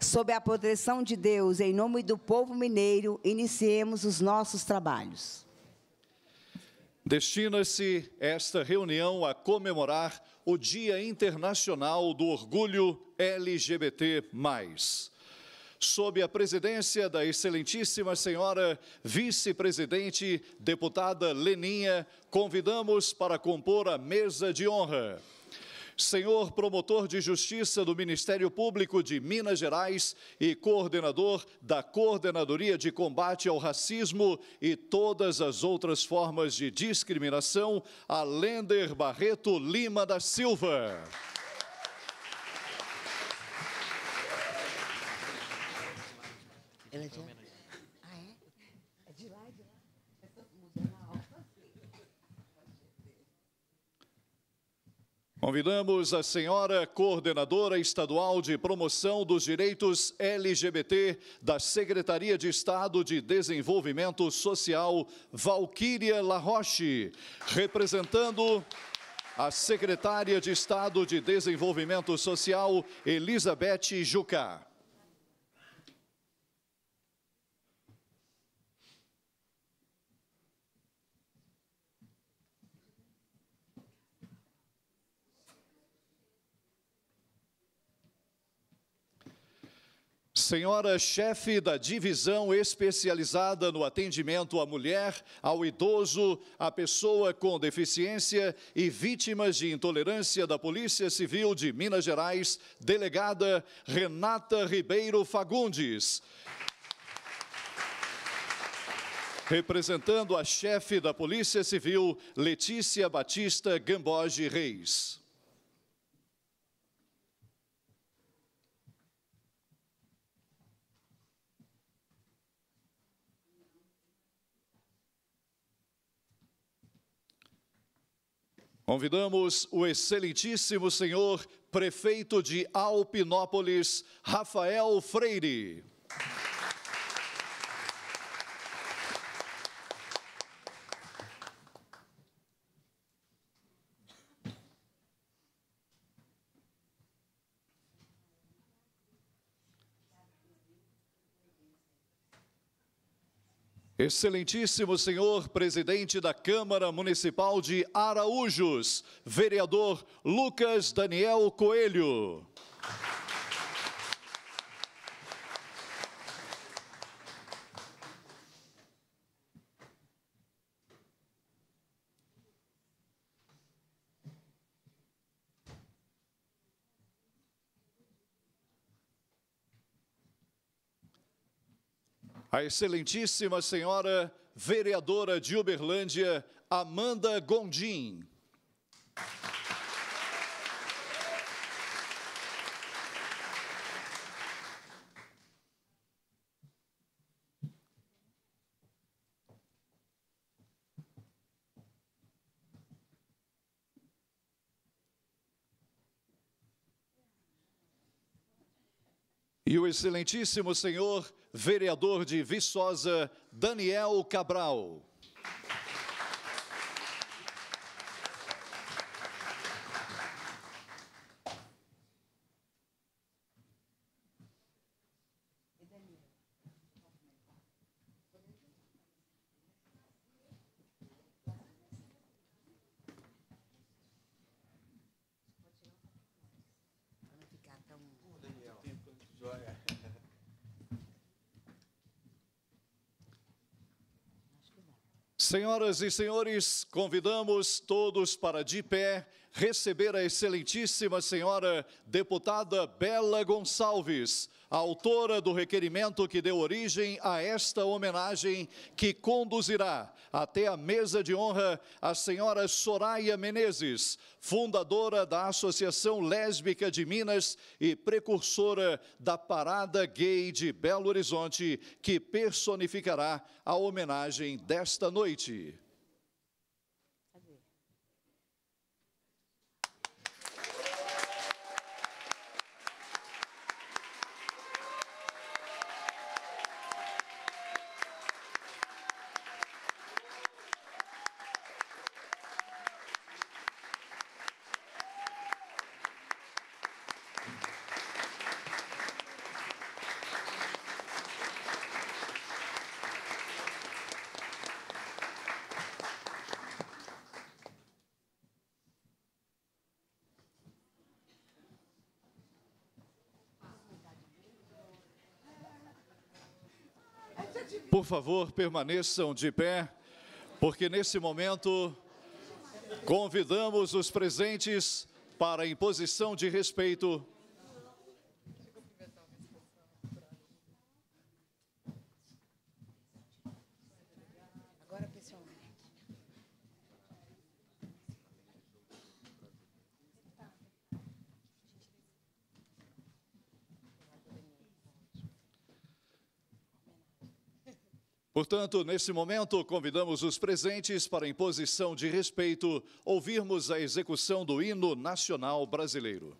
Sob a proteção de Deus, em nome do povo mineiro, iniciemos os nossos trabalhos. Destina-se esta reunião a comemorar o Dia Internacional do Orgulho LGBT sob a presidência da excelentíssima senhora vice-presidente, deputada Leninha, convidamos para compor a mesa de honra. Senhor promotor de justiça do Ministério Público de Minas Gerais e coordenador da Coordenadoria de Combate ao Racismo e todas as outras formas de discriminação, Alender Barreto Lima da Silva. Ela é de lá. Ah, é? É de lá, é de lá. Convidamos a senhora coordenadora estadual de promoção dos direitos LGBT da Secretaria de Estado de Desenvolvimento Social, Valquíria Laroche, representando a secretária de Estado de Desenvolvimento Social, Elizabeth Jucá. Senhora chefe da divisão especializada no atendimento à mulher, ao idoso, à pessoa com deficiência e vítimas de intolerância da Polícia Civil de Minas Gerais, delegada Renata Ribeiro Fagundes. Representando a chefe da Polícia Civil, Letícia Batista Gamboge Reis. Convidamos o excelentíssimo senhor prefeito de Alpinópolis, Rafael Freire. Excelentíssimo senhor presidente da Câmara Municipal de Araújos, vereador Lucas Daniel Coelho. A excelentíssima senhora vereadora de Uberlândia, Amanda Gondim. E o excelentíssimo senhor vereador de Viçosa, Daniel Cabral. Senhoras e senhores, convidamos todos para de pé receber a excelentíssima senhora deputada Bela Gonçalves, autora do requerimento que deu origem a esta homenagem que conduzirá até a mesa de honra a senhora Soraya Menezes, fundadora da Associação Lésbica de Minas e precursora da Parada Gay de Belo Horizonte, que personificará a homenagem desta noite. Por favor, permaneçam de pé, porque nesse momento convidamos os presentes para, em posição de respeito, Portanto, nesse momento, convidamos os presentes para, em posição de respeito, ouvirmos a execução do hino nacional brasileiro.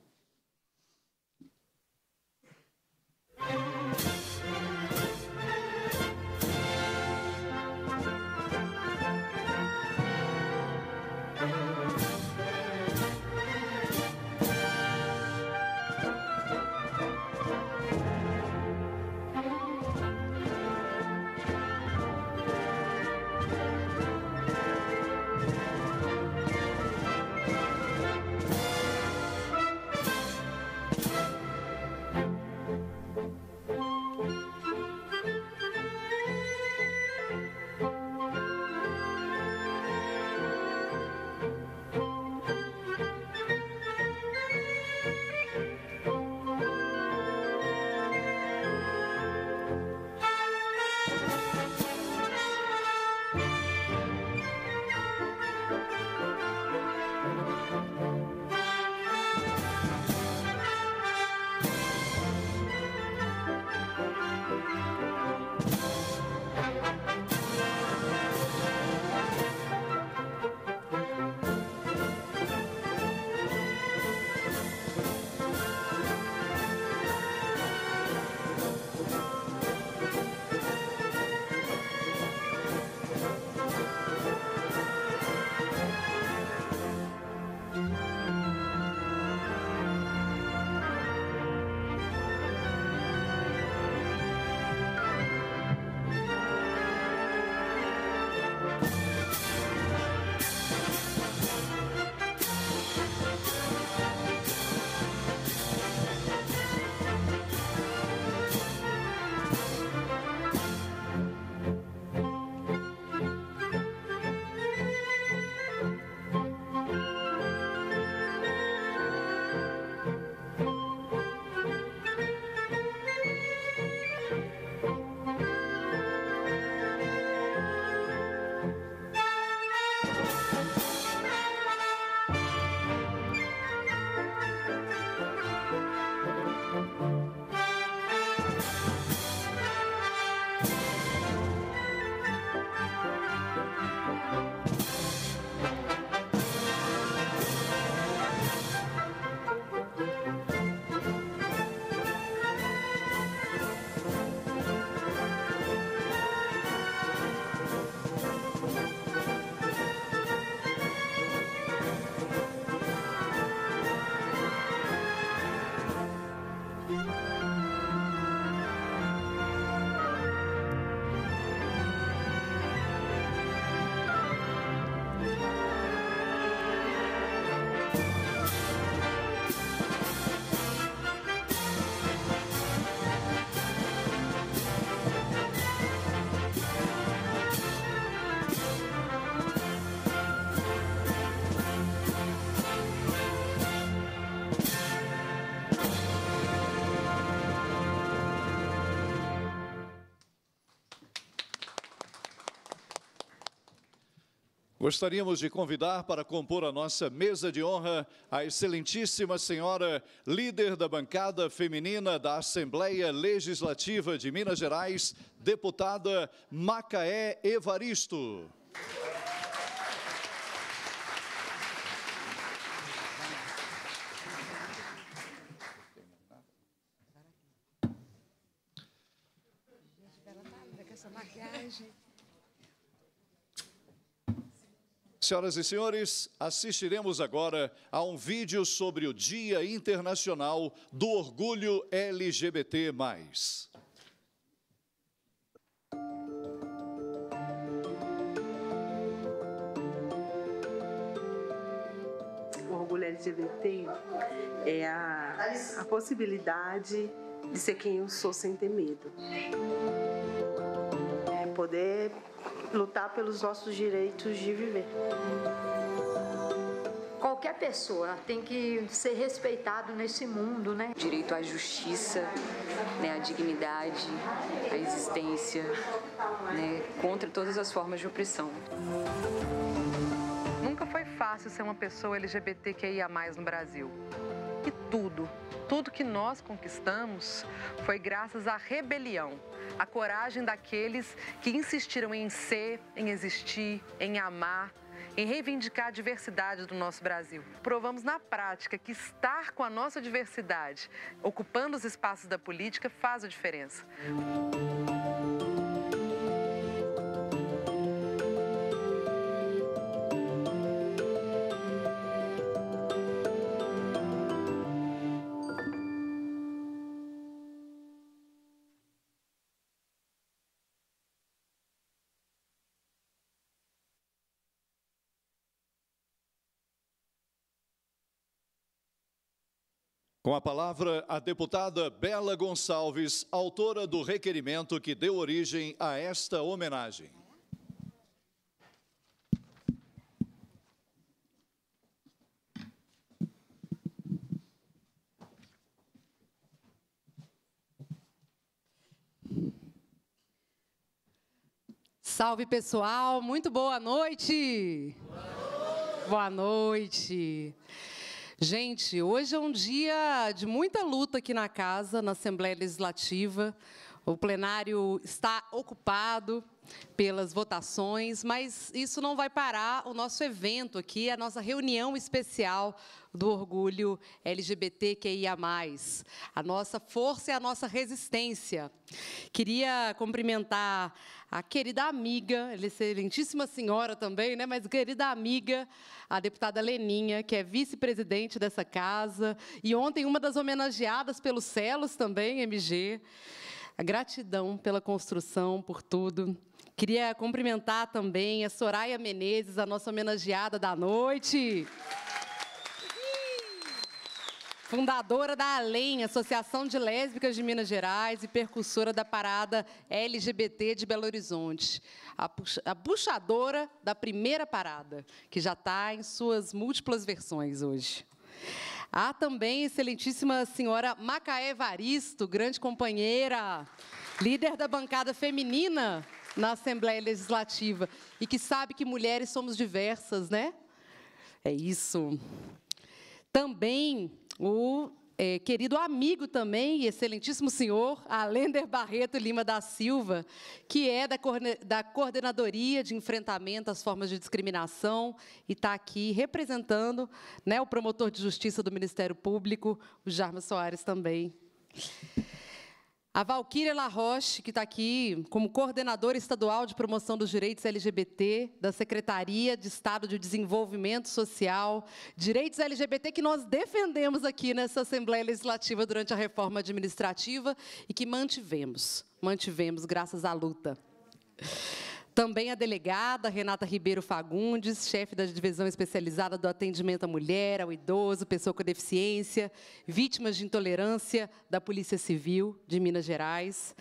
Gostaríamos de convidar para compor a nossa mesa de honra a excelentíssima senhora líder da bancada feminina da Assembleia Legislativa de Minas Gerais, deputada Macaé Evaristo. Senhoras e senhores, assistiremos agora a um vídeo sobre o Dia Internacional do Orgulho LGBT. O orgulho LGBT é a, a possibilidade de ser quem eu sou sem ter medo. É poder lutar pelos nossos direitos de viver. Qualquer pessoa tem que ser respeitado nesse mundo, né? Direito à justiça, né, à dignidade, à existência, né, contra todas as formas de opressão. Nunca foi fácil ser uma pessoa LGBTQIA+ no Brasil tudo. Tudo que nós conquistamos foi graças à rebelião, à coragem daqueles que insistiram em ser, em existir, em amar, em reivindicar a diversidade do nosso Brasil. Provamos na prática que estar com a nossa diversidade, ocupando os espaços da política, faz a diferença. Com a palavra, a deputada Bela Gonçalves, autora do requerimento que deu origem a esta homenagem. Salve pessoal, muito boa noite. Boa noite. Boa noite. Gente, hoje é um dia de muita luta aqui na casa, na Assembleia Legislativa. O plenário está ocupado pelas votações, mas isso não vai parar o nosso evento aqui, é a nossa reunião especial do orgulho LGBTQIA+. A nossa força e a nossa resistência. Queria cumprimentar a querida amiga, excelentíssima senhora também, né, mas querida amiga, a deputada Leninha, que é vice-presidente dessa casa, e ontem uma das homenageadas pelos Celos também, MG a gratidão pela construção, por tudo. Queria cumprimentar também a Soraya Menezes, a nossa homenageada da noite. Fundadora da ALEM, Associação de Lésbicas de Minas Gerais e percursora da parada LGBT de Belo Horizonte. A, a puxadora da primeira parada, que já está em suas múltiplas versões hoje. Há também a excelentíssima senhora Macaé Varisto, grande companheira, líder da bancada feminina na Assembleia Legislativa e que sabe que mulheres somos diversas, né? É isso. Também o é, querido amigo também, excelentíssimo senhor, Alender Barreto Lima da Silva, que é da, da Coordenadoria de Enfrentamento às Formas de Discriminação e está aqui representando né, o promotor de justiça do Ministério Público, o Jarma Soares também. A Valquíria Laroche, que está aqui como coordenadora estadual de promoção dos direitos LGBT da Secretaria de Estado de Desenvolvimento Social, direitos LGBT que nós defendemos aqui nessa Assembleia Legislativa durante a reforma administrativa e que mantivemos, mantivemos graças à luta. Também a delegada Renata Ribeiro Fagundes, chefe da divisão especializada do atendimento à mulher, ao idoso, pessoa com deficiência, vítimas de intolerância da Polícia Civil de Minas Gerais.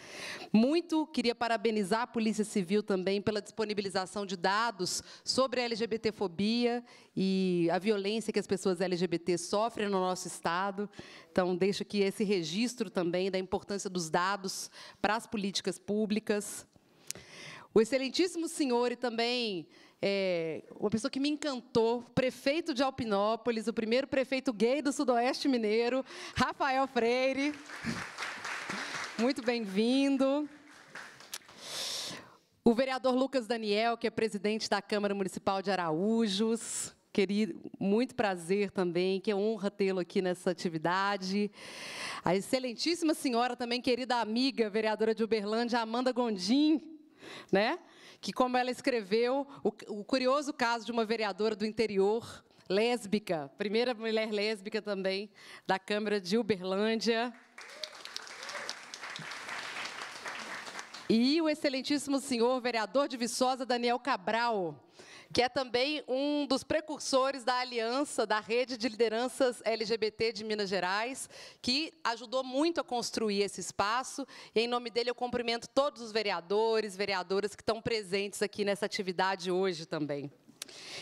Muito queria parabenizar a Polícia Civil também pela disponibilização de dados sobre a LGBTfobia e a violência que as pessoas LGBT sofrem no nosso Estado. Então, deixo aqui esse registro também da importância dos dados para as políticas públicas o excelentíssimo senhor e também é, uma pessoa que me encantou, prefeito de Alpinópolis, o primeiro prefeito gay do Sudoeste Mineiro, Rafael Freire. Muito bem-vindo. O vereador Lucas Daniel, que é presidente da Câmara Municipal de Araújos. Querido, muito prazer também, que honra tê-lo aqui nessa atividade. A excelentíssima senhora, também querida amiga, vereadora de Uberlândia, Amanda Gondim, né? que, como ela escreveu, o, o curioso caso de uma vereadora do interior, lésbica, primeira mulher lésbica também, da Câmara de Uberlândia. E o excelentíssimo senhor vereador de Viçosa, Daniel Cabral, que é também um dos precursores da aliança da rede de lideranças LGBT de Minas Gerais, que ajudou muito a construir esse espaço. E, em nome dele, eu cumprimento todos os vereadores, vereadoras que estão presentes aqui nessa atividade hoje também.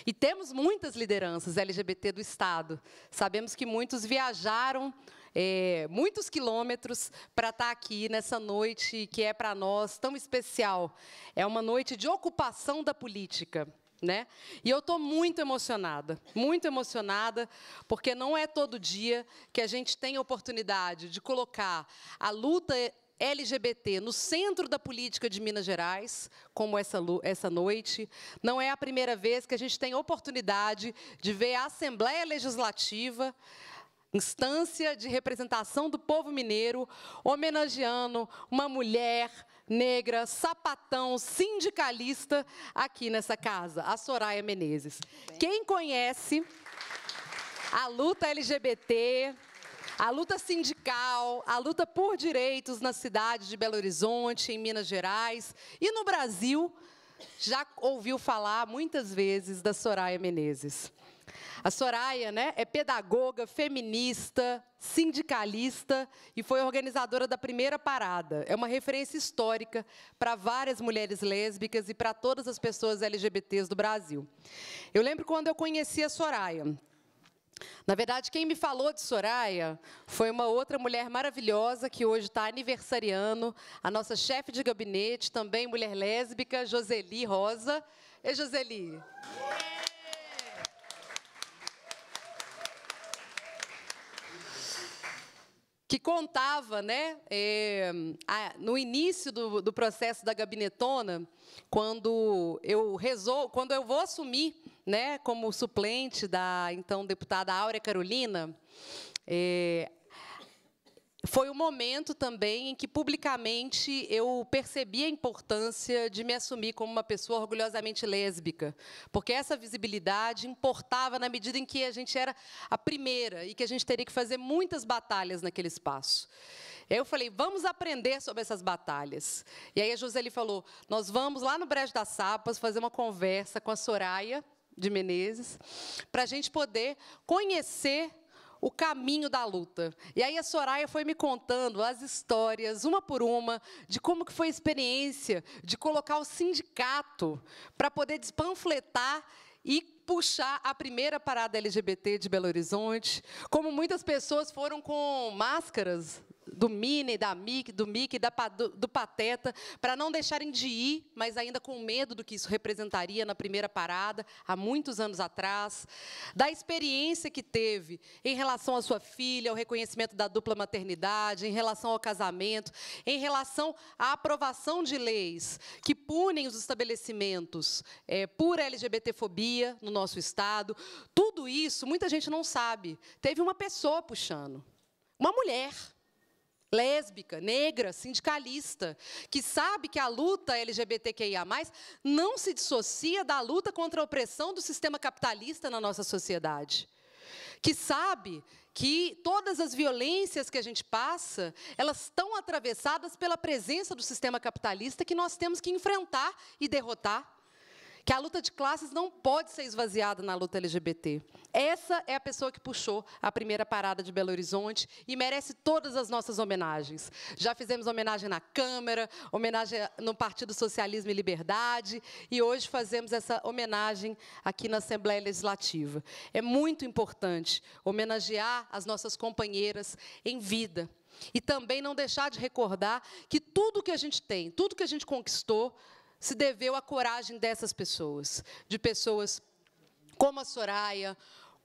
E temos muitas lideranças LGBT do Estado. Sabemos que muitos viajaram é, muitos quilômetros para estar aqui nessa noite que é para nós tão especial. É uma noite de ocupação da política. Né? E eu estou muito emocionada, muito emocionada, porque não é todo dia que a gente tem a oportunidade de colocar a luta LGBT no centro da política de Minas Gerais, como essa, essa noite. Não é a primeira vez que a gente tem a oportunidade de ver a Assembleia Legislativa instância de representação do povo mineiro, homenageando uma mulher negra, sapatão, sindicalista aqui nessa casa, a Soraya Menezes. Quem conhece a luta LGBT, a luta sindical, a luta por direitos na cidade de Belo Horizonte, em Minas Gerais e no Brasil, já ouviu falar muitas vezes da Soraya Menezes. A Soraya né, é pedagoga, feminista, sindicalista e foi organizadora da primeira parada. É uma referência histórica para várias mulheres lésbicas e para todas as pessoas LGBTs do Brasil. Eu lembro quando eu conheci a Soraya. Na verdade, quem me falou de Soraya foi uma outra mulher maravilhosa que hoje está aniversariando, a nossa chefe de gabinete, também mulher lésbica, Joseli Rosa. E Joseli? Yeah! que contava, né, é, a, no início do, do, processo da gabinetona, quando eu resol, quando eu vou assumir, né, como suplente da então deputada Áurea Carolina, é, foi o um momento também em que publicamente eu percebi a importância de me assumir como uma pessoa orgulhosamente lésbica, porque essa visibilidade importava na medida em que a gente era a primeira e que a gente teria que fazer muitas batalhas naquele espaço. Eu falei, vamos aprender sobre essas batalhas. E aí a Joseli falou, nós vamos lá no Brejo das Sapas fazer uma conversa com a Soraya de Menezes para a gente poder conhecer o caminho da luta. E aí a Soraya foi me contando as histórias, uma por uma, de como que foi a experiência de colocar o sindicato para poder despanfletar e puxar a primeira parada LGBT de Belo Horizonte, como muitas pessoas foram com máscaras do Minnie, da Mickey, do Mickey, da, do, do Pateta, para não deixarem de ir, mas ainda com medo do que isso representaria na primeira parada, há muitos anos atrás, da experiência que teve em relação à sua filha, ao reconhecimento da dupla maternidade, em relação ao casamento, em relação à aprovação de leis que punem os estabelecimentos é, por LGBTfobia no nosso Estado. Tudo isso, muita gente não sabe. Teve uma pessoa puxando, uma mulher lésbica, negra, sindicalista, que sabe que a luta LGBTQIA+, não se dissocia da luta contra a opressão do sistema capitalista na nossa sociedade. Que sabe que todas as violências que a gente passa, elas estão atravessadas pela presença do sistema capitalista que nós temos que enfrentar e derrotar que a luta de classes não pode ser esvaziada na luta LGBT. Essa é a pessoa que puxou a primeira parada de Belo Horizonte e merece todas as nossas homenagens. Já fizemos homenagem na Câmara, homenagem no Partido Socialismo e Liberdade, e hoje fazemos essa homenagem aqui na Assembleia Legislativa. É muito importante homenagear as nossas companheiras em vida. E também não deixar de recordar que tudo que a gente tem, tudo que a gente conquistou, se deveu à coragem dessas pessoas, de pessoas como a Soraya,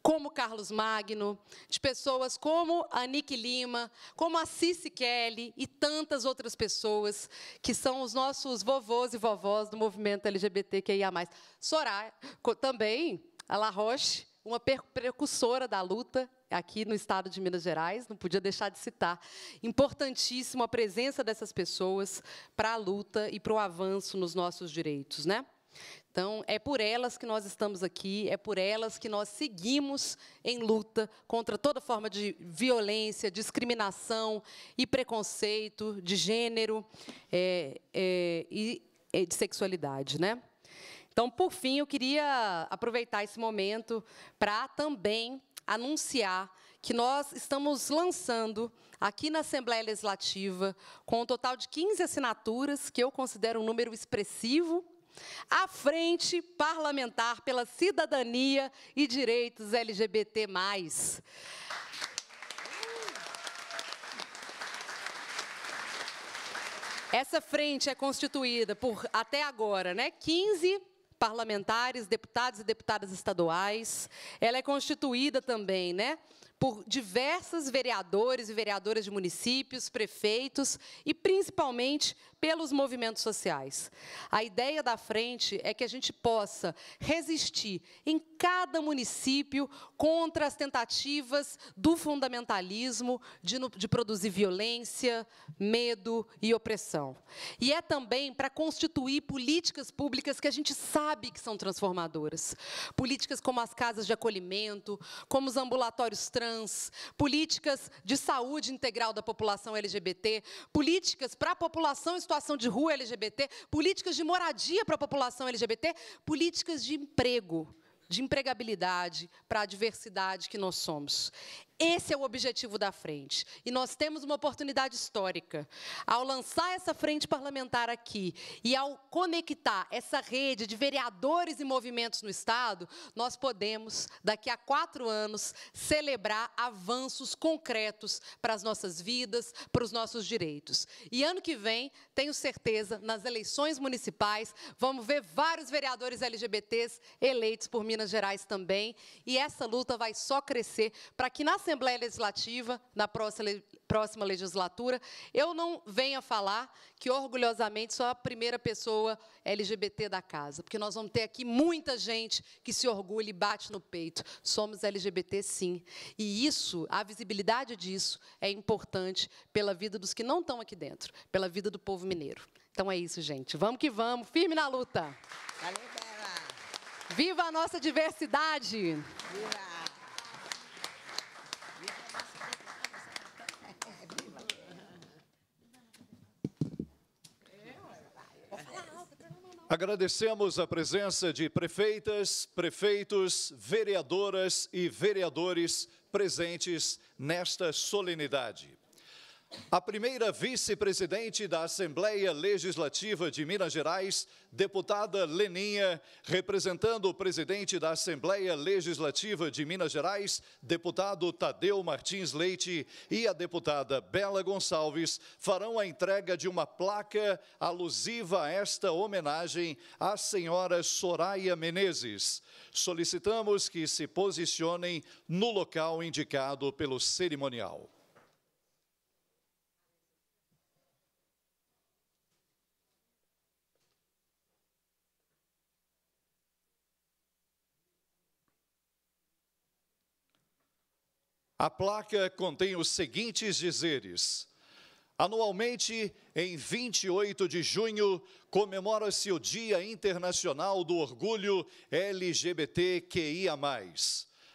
como Carlos Magno, de pessoas como a Nick Lima, como a Cici Kelly e tantas outras pessoas que são os nossos vovôs e vovós do movimento LGBTQIA+. Soraya também, a La Roche, uma precursora da luta aqui no estado de Minas Gerais, não podia deixar de citar. Importantíssima a presença dessas pessoas para a luta e para o avanço nos nossos direitos, né? Então, é por elas que nós estamos aqui, é por elas que nós seguimos em luta contra toda forma de violência, discriminação e preconceito de gênero é, é, e eh, de sexualidade, né? Então, por fim, eu queria aproveitar esse momento para também anunciar que nós estamos lançando aqui na Assembleia Legislativa, com um total de 15 assinaturas, que eu considero um número expressivo, a Frente Parlamentar pela Cidadania e Direitos LGBT+. Essa frente é constituída por, até agora, né, 15 parlamentares, deputados e deputadas estaduais. Ela é constituída também, né, por diversos vereadores e vereadoras de municípios, prefeitos e principalmente pelos movimentos sociais. A ideia da frente é que a gente possa resistir em cada município contra as tentativas do fundamentalismo de, de produzir violência, medo e opressão. E é também para constituir políticas públicas que a gente sabe que são transformadoras. Políticas como as casas de acolhimento, como os ambulatórios trans, políticas de saúde integral da população LGBT, políticas para a população histórica situação de rua LGBT, políticas de moradia para a população LGBT, políticas de emprego, de empregabilidade para a diversidade que nós somos. Esse é o objetivo da frente. E nós temos uma oportunidade histórica. Ao lançar essa frente parlamentar aqui e ao conectar essa rede de vereadores e movimentos no Estado, nós podemos, daqui a quatro anos, celebrar avanços concretos para as nossas vidas, para os nossos direitos. E ano que vem, tenho certeza, nas eleições municipais, vamos ver vários vereadores LGBTs eleitos por Minas Gerais também. E essa luta vai só crescer para que nas Assembleia Legislativa, na próxima, próxima legislatura, eu não venha falar que, orgulhosamente, sou a primeira pessoa LGBT da casa, porque nós vamos ter aqui muita gente que se orgulha e bate no peito. Somos LGBT, sim. E isso, a visibilidade disso, é importante pela vida dos que não estão aqui dentro, pela vida do povo mineiro. Então é isso, gente. Vamos que vamos, firme na luta. Valeu, Bela. Viva a nossa diversidade! Viva! Agradecemos a presença de prefeitas, prefeitos, vereadoras e vereadores presentes nesta solenidade. A primeira vice-presidente da Assembleia Legislativa de Minas Gerais, deputada Leninha, representando o presidente da Assembleia Legislativa de Minas Gerais, deputado Tadeu Martins Leite e a deputada Bela Gonçalves, farão a entrega de uma placa alusiva a esta homenagem à senhora Soraya Menezes. Solicitamos que se posicionem no local indicado pelo cerimonial. A placa contém os seguintes dizeres: Anualmente, em 28 de junho, comemora-se o Dia Internacional do Orgulho LGBTQIA.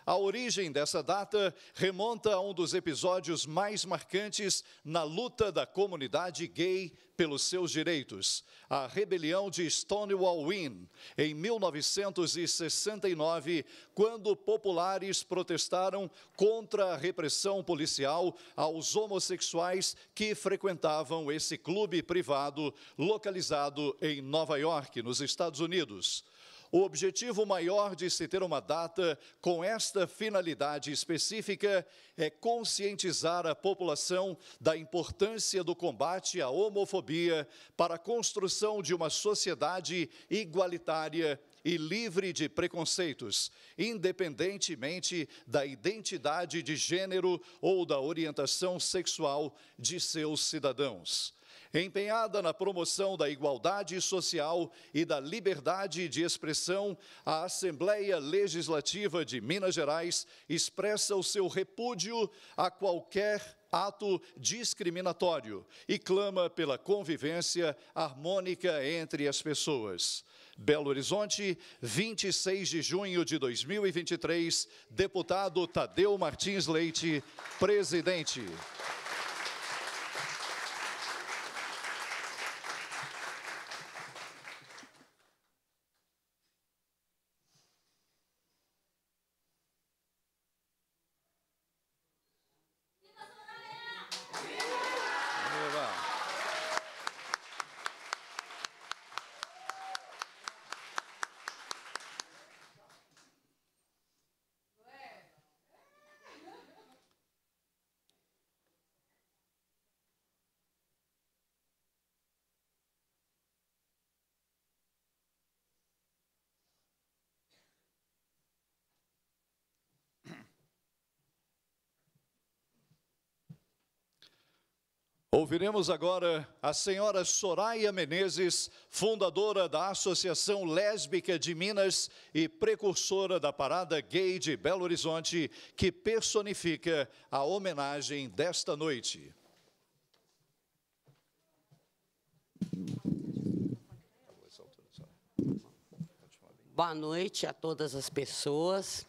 A origem dessa data remonta a um dos episódios mais marcantes na luta da comunidade gay pelos seus direitos, a rebelião de Stonewall Inn, em 1969, quando populares protestaram contra a repressão policial aos homossexuais que frequentavam esse clube privado localizado em Nova York, nos Estados Unidos. O objetivo maior de se ter uma data com esta finalidade específica é conscientizar a população da importância do combate à homofobia para a construção de uma sociedade igualitária e livre de preconceitos, independentemente da identidade de gênero ou da orientação sexual de seus cidadãos. Empenhada na promoção da igualdade social e da liberdade de expressão, a Assembleia Legislativa de Minas Gerais expressa o seu repúdio a qualquer ato discriminatório e clama pela convivência harmônica entre as pessoas. Belo Horizonte, 26 de junho de 2023, deputado Tadeu Martins Leite, presidente. Ouviremos agora a senhora Soraya Menezes, fundadora da Associação Lésbica de Minas e precursora da Parada Gay de Belo Horizonte, que personifica a homenagem desta noite. Boa noite a todas as pessoas.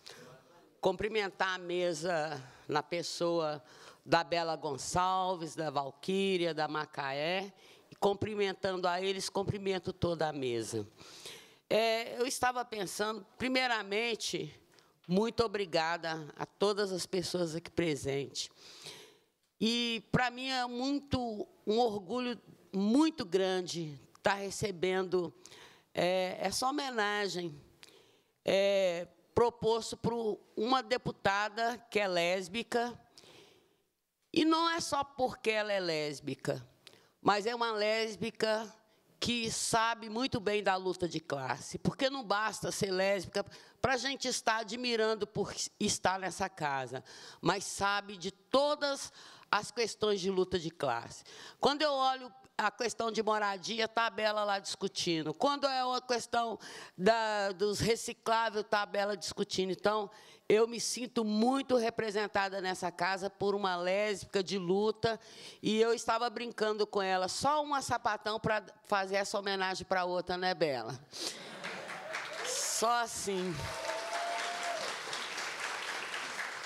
Cumprimentar a mesa na pessoa da Bela Gonçalves, da Valquíria, da Macaé, e cumprimentando a eles, cumprimento toda a mesa. É, eu estava pensando, primeiramente, muito obrigada a todas as pessoas aqui presentes. E, para mim, é muito um orgulho muito grande estar tá recebendo é, essa homenagem é, proposto por uma deputada que é lésbica, e não é só porque ela é lésbica, mas é uma lésbica que sabe muito bem da luta de classe, porque não basta ser lésbica para a gente estar admirando por estar nessa casa, mas sabe de todas as questões de luta de classe. Quando eu olho a questão de moradia, tabela lá discutindo. Quando é a questão da, dos recicláveis, tabela discutindo. Então, eu me sinto muito representada nessa casa por uma lésbica de luta e eu estava brincando com ela, só uma sapatão para fazer essa homenagem para outra, né, Bela? Só assim.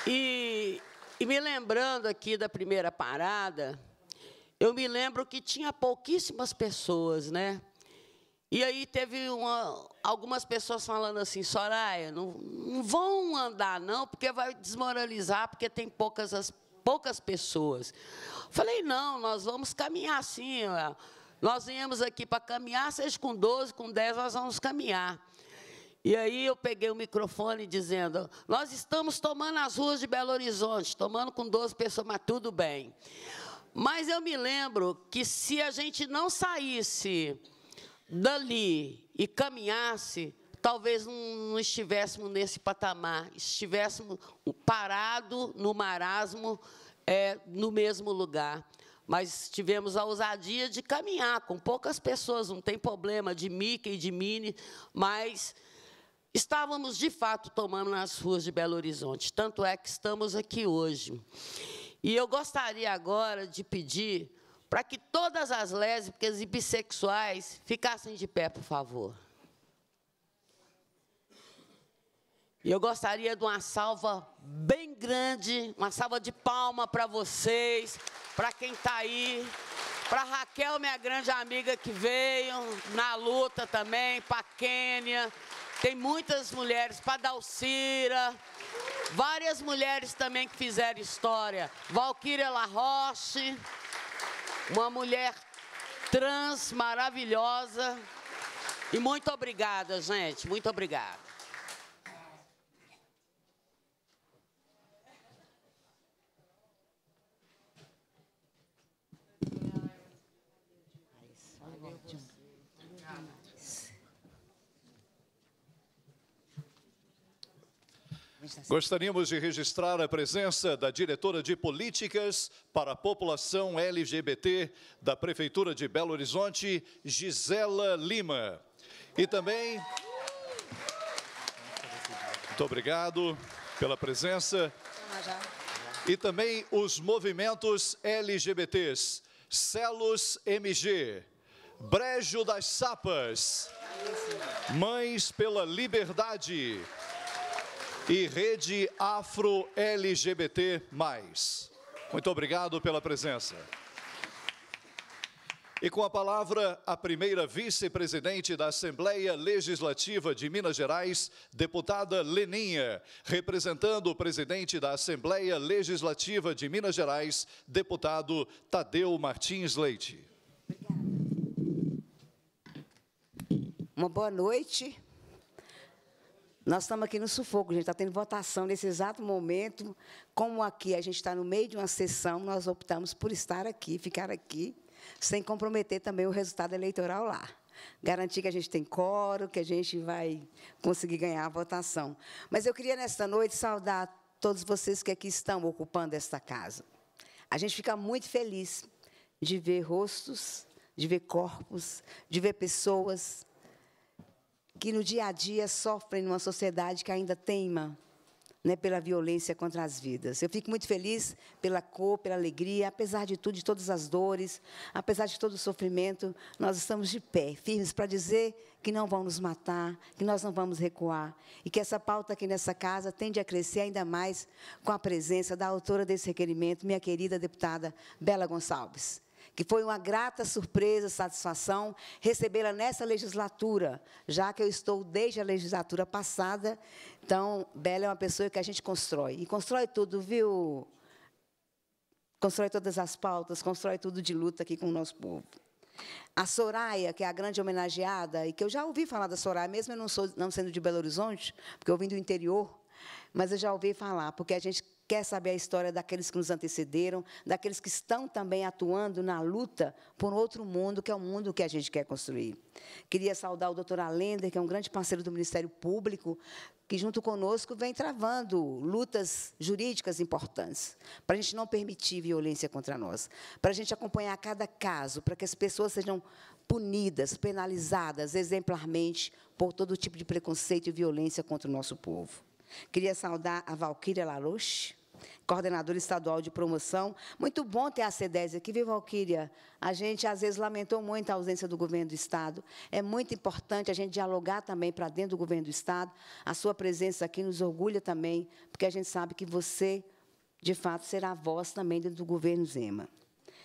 E, e me lembrando aqui da primeira parada, eu me lembro que tinha pouquíssimas pessoas, né? E aí teve uma, algumas pessoas falando assim, Soraya, não, não vão andar não, porque vai desmoralizar, porque tem poucas, as, poucas pessoas. Falei, não, nós vamos caminhar assim. Nós viemos aqui para caminhar, seja com 12, com 10, nós vamos caminhar. E aí eu peguei o microfone dizendo: Nós estamos tomando as ruas de Belo Horizonte, tomando com 12 pessoas, mas tudo bem. Mas eu me lembro que se a gente não saísse dali e caminhasse, talvez não, estivéssemos nesse patamar, estivéssemos parado no marasmo, é, no mesmo lugar. Mas tivemos a ousadia de caminhar com poucas pessoas, não tem problema de Mickey, de Minnie, mas estávamos de fato tomando nas ruas de Belo Horizonte. Tanto é que estamos aqui hoje. E eu gostaria agora de pedir para que todas as lésbicas e bissexuais ficassem de pé, por favor. E eu gostaria de uma salva bem grande, uma salva de palma para vocês, para quem está aí, para Raquel, minha grande amiga que veio na luta também, para Quênia, tem muitas mulheres, para Dalcira, várias mulheres também que fizeram história, Valquíria Roche uma mulher trans maravilhosa. E muito obrigada, gente. Muito obrigada. Gostaríamos de registrar a presença da diretora de Políticas para a População LGBT da Prefeitura de Belo Horizonte, Gisela Lima. E também... Muito obrigado pela presença. E também os movimentos LGBTs, Celos MG, Brejo das Sapas, Mães pela Liberdade, e Rede Afro LGBT+. Muito obrigado pela presença. E com a palavra, a primeira vice-presidente da Assembleia Legislativa de Minas Gerais, deputada Leninha, representando o presidente da Assembleia Legislativa de Minas Gerais, deputado Tadeu Martins Leite. Uma boa noite nós estamos aqui no sufoco, a gente está tendo votação nesse exato momento. Como aqui a gente está no meio de uma sessão, nós optamos por estar aqui, ficar aqui, sem comprometer também o resultado eleitoral lá. Garantir que a gente tem coro, que a gente vai conseguir ganhar a votação. Mas eu queria, nesta noite, saudar todos vocês que aqui estão ocupando esta casa. A gente fica muito feliz de ver rostos, de ver corpos, de ver pessoas, que no dia a dia sofrem numa sociedade que ainda teima né, pela violência contra as vidas. Eu fico muito feliz pela cor, pela alegria, apesar de tudo, de todas as dores, apesar de todo o sofrimento, nós estamos de pé, firmes para dizer que não vão nos matar, que nós não vamos recuar e que essa pauta aqui nessa casa tende a crescer ainda mais com a presença da autora desse requerimento, minha querida deputada Bela Gonçalves que foi uma grata surpresa, satisfação recebê-la nessa legislatura, já que eu estou desde a legislatura passada. Então, Bela é uma pessoa que a gente constrói. E constrói tudo, viu? Constrói todas as pautas, constrói tudo de luta aqui com o nosso povo. A Soraya, que é a grande homenageada, e que eu já ouvi falar da Soraya, mesmo eu não, sou, não sendo de Belo Horizonte, porque eu vim do interior, mas eu já ouvi falar, porque a gente quer saber a história daqueles que nos antecederam, daqueles que estão também atuando na luta por outro mundo, que é o mundo que a gente quer construir. Queria saudar o doutor Alender, que é um grande parceiro do Ministério Público, que junto conosco vem travando lutas jurídicas importantes, para a gente não permitir violência contra nós, para a gente acompanhar cada caso, para que as pessoas sejam punidas, penalizadas exemplarmente por todo tipo de preconceito e violência contra o nosso povo. Queria saudar a Valquíria Laroche, coordenadora estadual de promoção. Muito bom ter a C10 aqui, viu, Valquíria? A gente, às vezes, lamentou muito a ausência do governo do Estado. É muito importante a gente dialogar também para dentro do governo do Estado. A sua presença aqui nos orgulha também, porque a gente sabe que você, de fato, será a voz também dentro do governo Zema.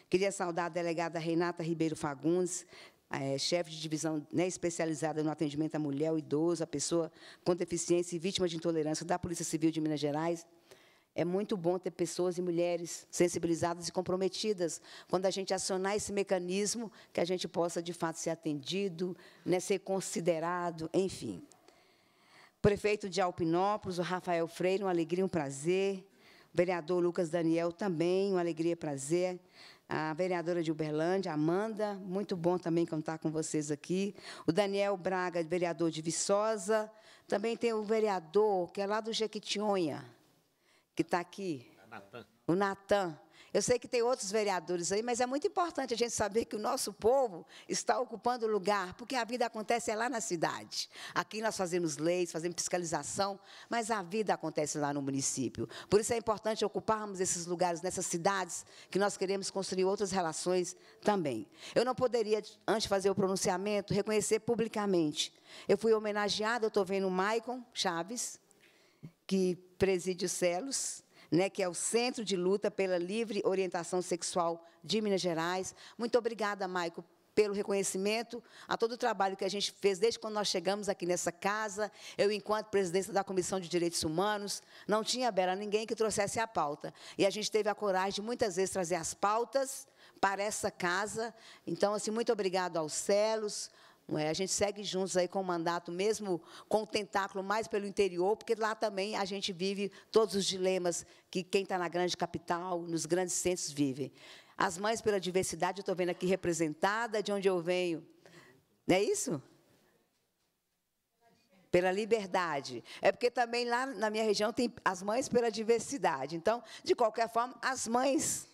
Queria saudar a delegada Renata Ribeiro Fagundes, é, chefe de divisão né, especializada no atendimento à mulher, ao idoso, à pessoa com deficiência e vítima de intolerância da Polícia Civil de Minas Gerais. É muito bom ter pessoas e mulheres sensibilizadas e comprometidas. Quando a gente acionar esse mecanismo, que a gente possa, de fato, ser atendido, né, ser considerado, enfim. Prefeito de Alpinópolis, o Rafael Freire, uma alegria, um prazer. O vereador Lucas Daniel também, uma alegria, prazer a vereadora de Uberlândia, Amanda, muito bom também contar com vocês aqui. O Daniel Braga, vereador de Viçosa. Também tem o vereador que é lá do Jequitinhonha, que está aqui. É Natan. O Natan. Eu sei que tem outros vereadores aí, mas é muito importante a gente saber que o nosso povo está ocupando lugar, porque a vida acontece lá na cidade. Aqui nós fazemos leis, fazemos fiscalização, mas a vida acontece lá no município. Por isso é importante ocuparmos esses lugares nessas cidades que nós queremos construir outras relações também. Eu não poderia, antes de fazer o pronunciamento, reconhecer publicamente. Eu fui homenageada, eu estou vendo o Maicon Chaves, que preside o CELOS, né, que é o Centro de Luta pela Livre Orientação Sexual de Minas Gerais. Muito obrigada, Maico, pelo reconhecimento a todo o trabalho que a gente fez desde quando nós chegamos aqui nessa casa. Eu, enquanto presidência da Comissão de Direitos Humanos, não tinha, Bela, ninguém que trouxesse a pauta. E a gente teve a coragem de muitas vezes trazer as pautas para essa casa. Então, assim, muito obrigado aos Celos, não é? A gente segue juntos aí com o mandato, mesmo com o tentáculo mais pelo interior, porque lá também a gente vive todos os dilemas que quem está na grande capital, nos grandes centros, vive. As mães pela diversidade, eu estou vendo aqui representada de onde eu venho. Não é isso? Pela liberdade. É porque também lá na minha região tem as mães pela diversidade. Então, de qualquer forma, as mães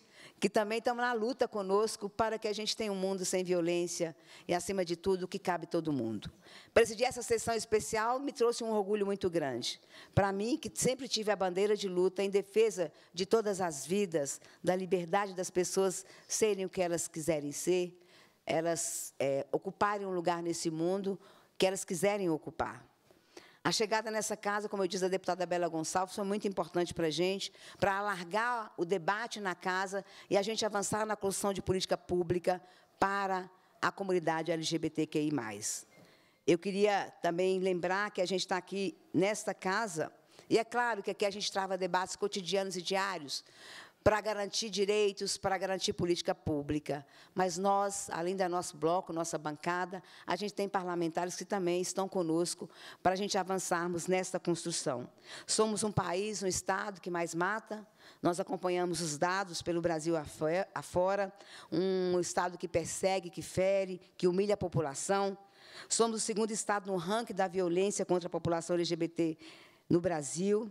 que também estão na luta conosco para que a gente tenha um mundo sem violência e, acima de tudo, que cabe todo mundo. Presidir essa sessão especial me trouxe um orgulho muito grande. Para mim, que sempre tive a bandeira de luta em defesa de todas as vidas, da liberdade das pessoas serem o que elas quiserem ser, elas é, ocuparem um lugar nesse mundo que elas quiserem ocupar. A chegada nessa casa, como eu disse a deputada Bela Gonçalves, foi muito importante para a gente, para alargar o debate na casa e a gente avançar na construção de política pública para a comunidade LGBTQI. Eu queria também lembrar que a gente está aqui nesta casa, e é claro que aqui a gente trava debates cotidianos e diários, para garantir direitos, para garantir política pública. Mas nós, além do nosso bloco, nossa bancada, a gente tem parlamentares que também estão conosco para a gente avançarmos nesta construção. Somos um país, um Estado que mais mata, nós acompanhamos os dados pelo Brasil afora, um Estado que persegue, que fere, que humilha a população. Somos o segundo Estado no ranking da violência contra a população LGBT no Brasil.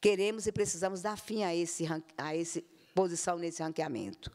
Queremos e precisamos dar fim a esse a esse posição nesse ranqueamento.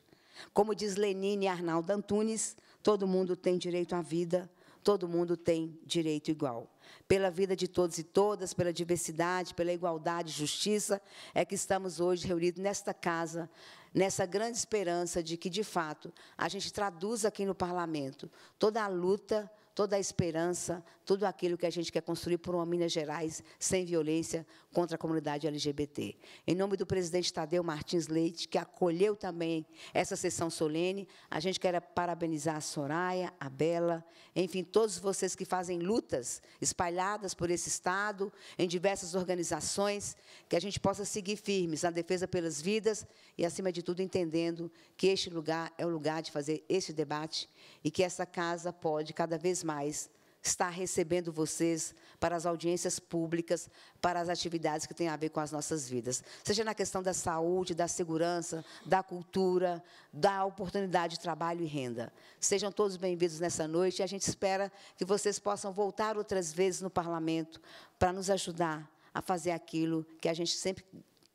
Como diz Lenine e Arnaldo Antunes, todo mundo tem direito à vida, todo mundo tem direito igual. Pela vida de todos e todas, pela diversidade, pela igualdade e justiça, é que estamos hoje reunidos nesta casa, nessa grande esperança de que, de fato, a gente traduza aqui no parlamento toda a luta, toda a esperança, tudo aquilo que a gente quer construir por uma Minas Gerais sem violência, contra a comunidade LGBT. Em nome do presidente Tadeu Martins Leite, que acolheu também essa sessão solene, a gente quer parabenizar a Soraya, a Bela, enfim, todos vocês que fazem lutas espalhadas por esse Estado, em diversas organizações, que a gente possa seguir firmes na defesa pelas vidas e, acima de tudo, entendendo que este lugar é o lugar de fazer este debate e que essa casa pode, cada vez mais, está recebendo vocês para as audiências públicas, para as atividades que têm a ver com as nossas vidas. Seja na questão da saúde, da segurança, da cultura, da oportunidade de trabalho e renda. Sejam todos bem-vindos nessa noite e a gente espera que vocês possam voltar outras vezes no parlamento para nos ajudar a fazer aquilo que a gente sempre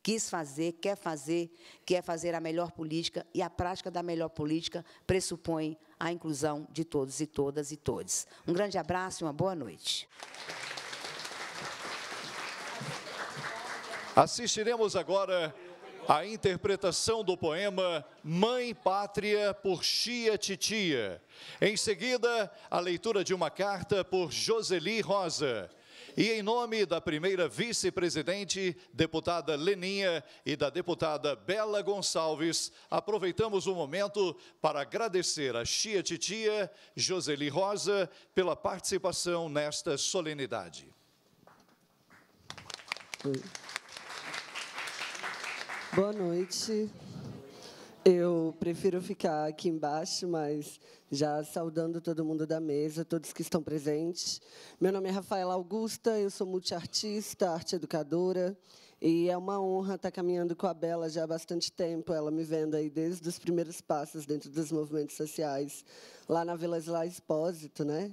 quis fazer, quer fazer, que é fazer a melhor política e a prática da melhor política pressupõe a inclusão de todos e todas e todes. Um grande abraço e uma boa noite. Assistiremos agora a interpretação do poema Mãe Pátria por Chia Titia. Em seguida, a leitura de uma carta por Joseli Rosa. E em nome da primeira vice-presidente, deputada Leninha, e da deputada Bela Gonçalves, aproveitamos o momento para agradecer a Chia Titia, Joseli Rosa, pela participação nesta solenidade. Boa noite. Eu prefiro ficar aqui embaixo, mas já saudando todo mundo da mesa, todos que estão presentes. Meu nome é Rafaela Augusta, eu sou multiartista, arte educadora, e é uma honra estar caminhando com a Bela já há bastante tempo, ela me vendo aí desde os primeiros passos dentro dos movimentos sociais, lá na Vila Islá Expósito, né?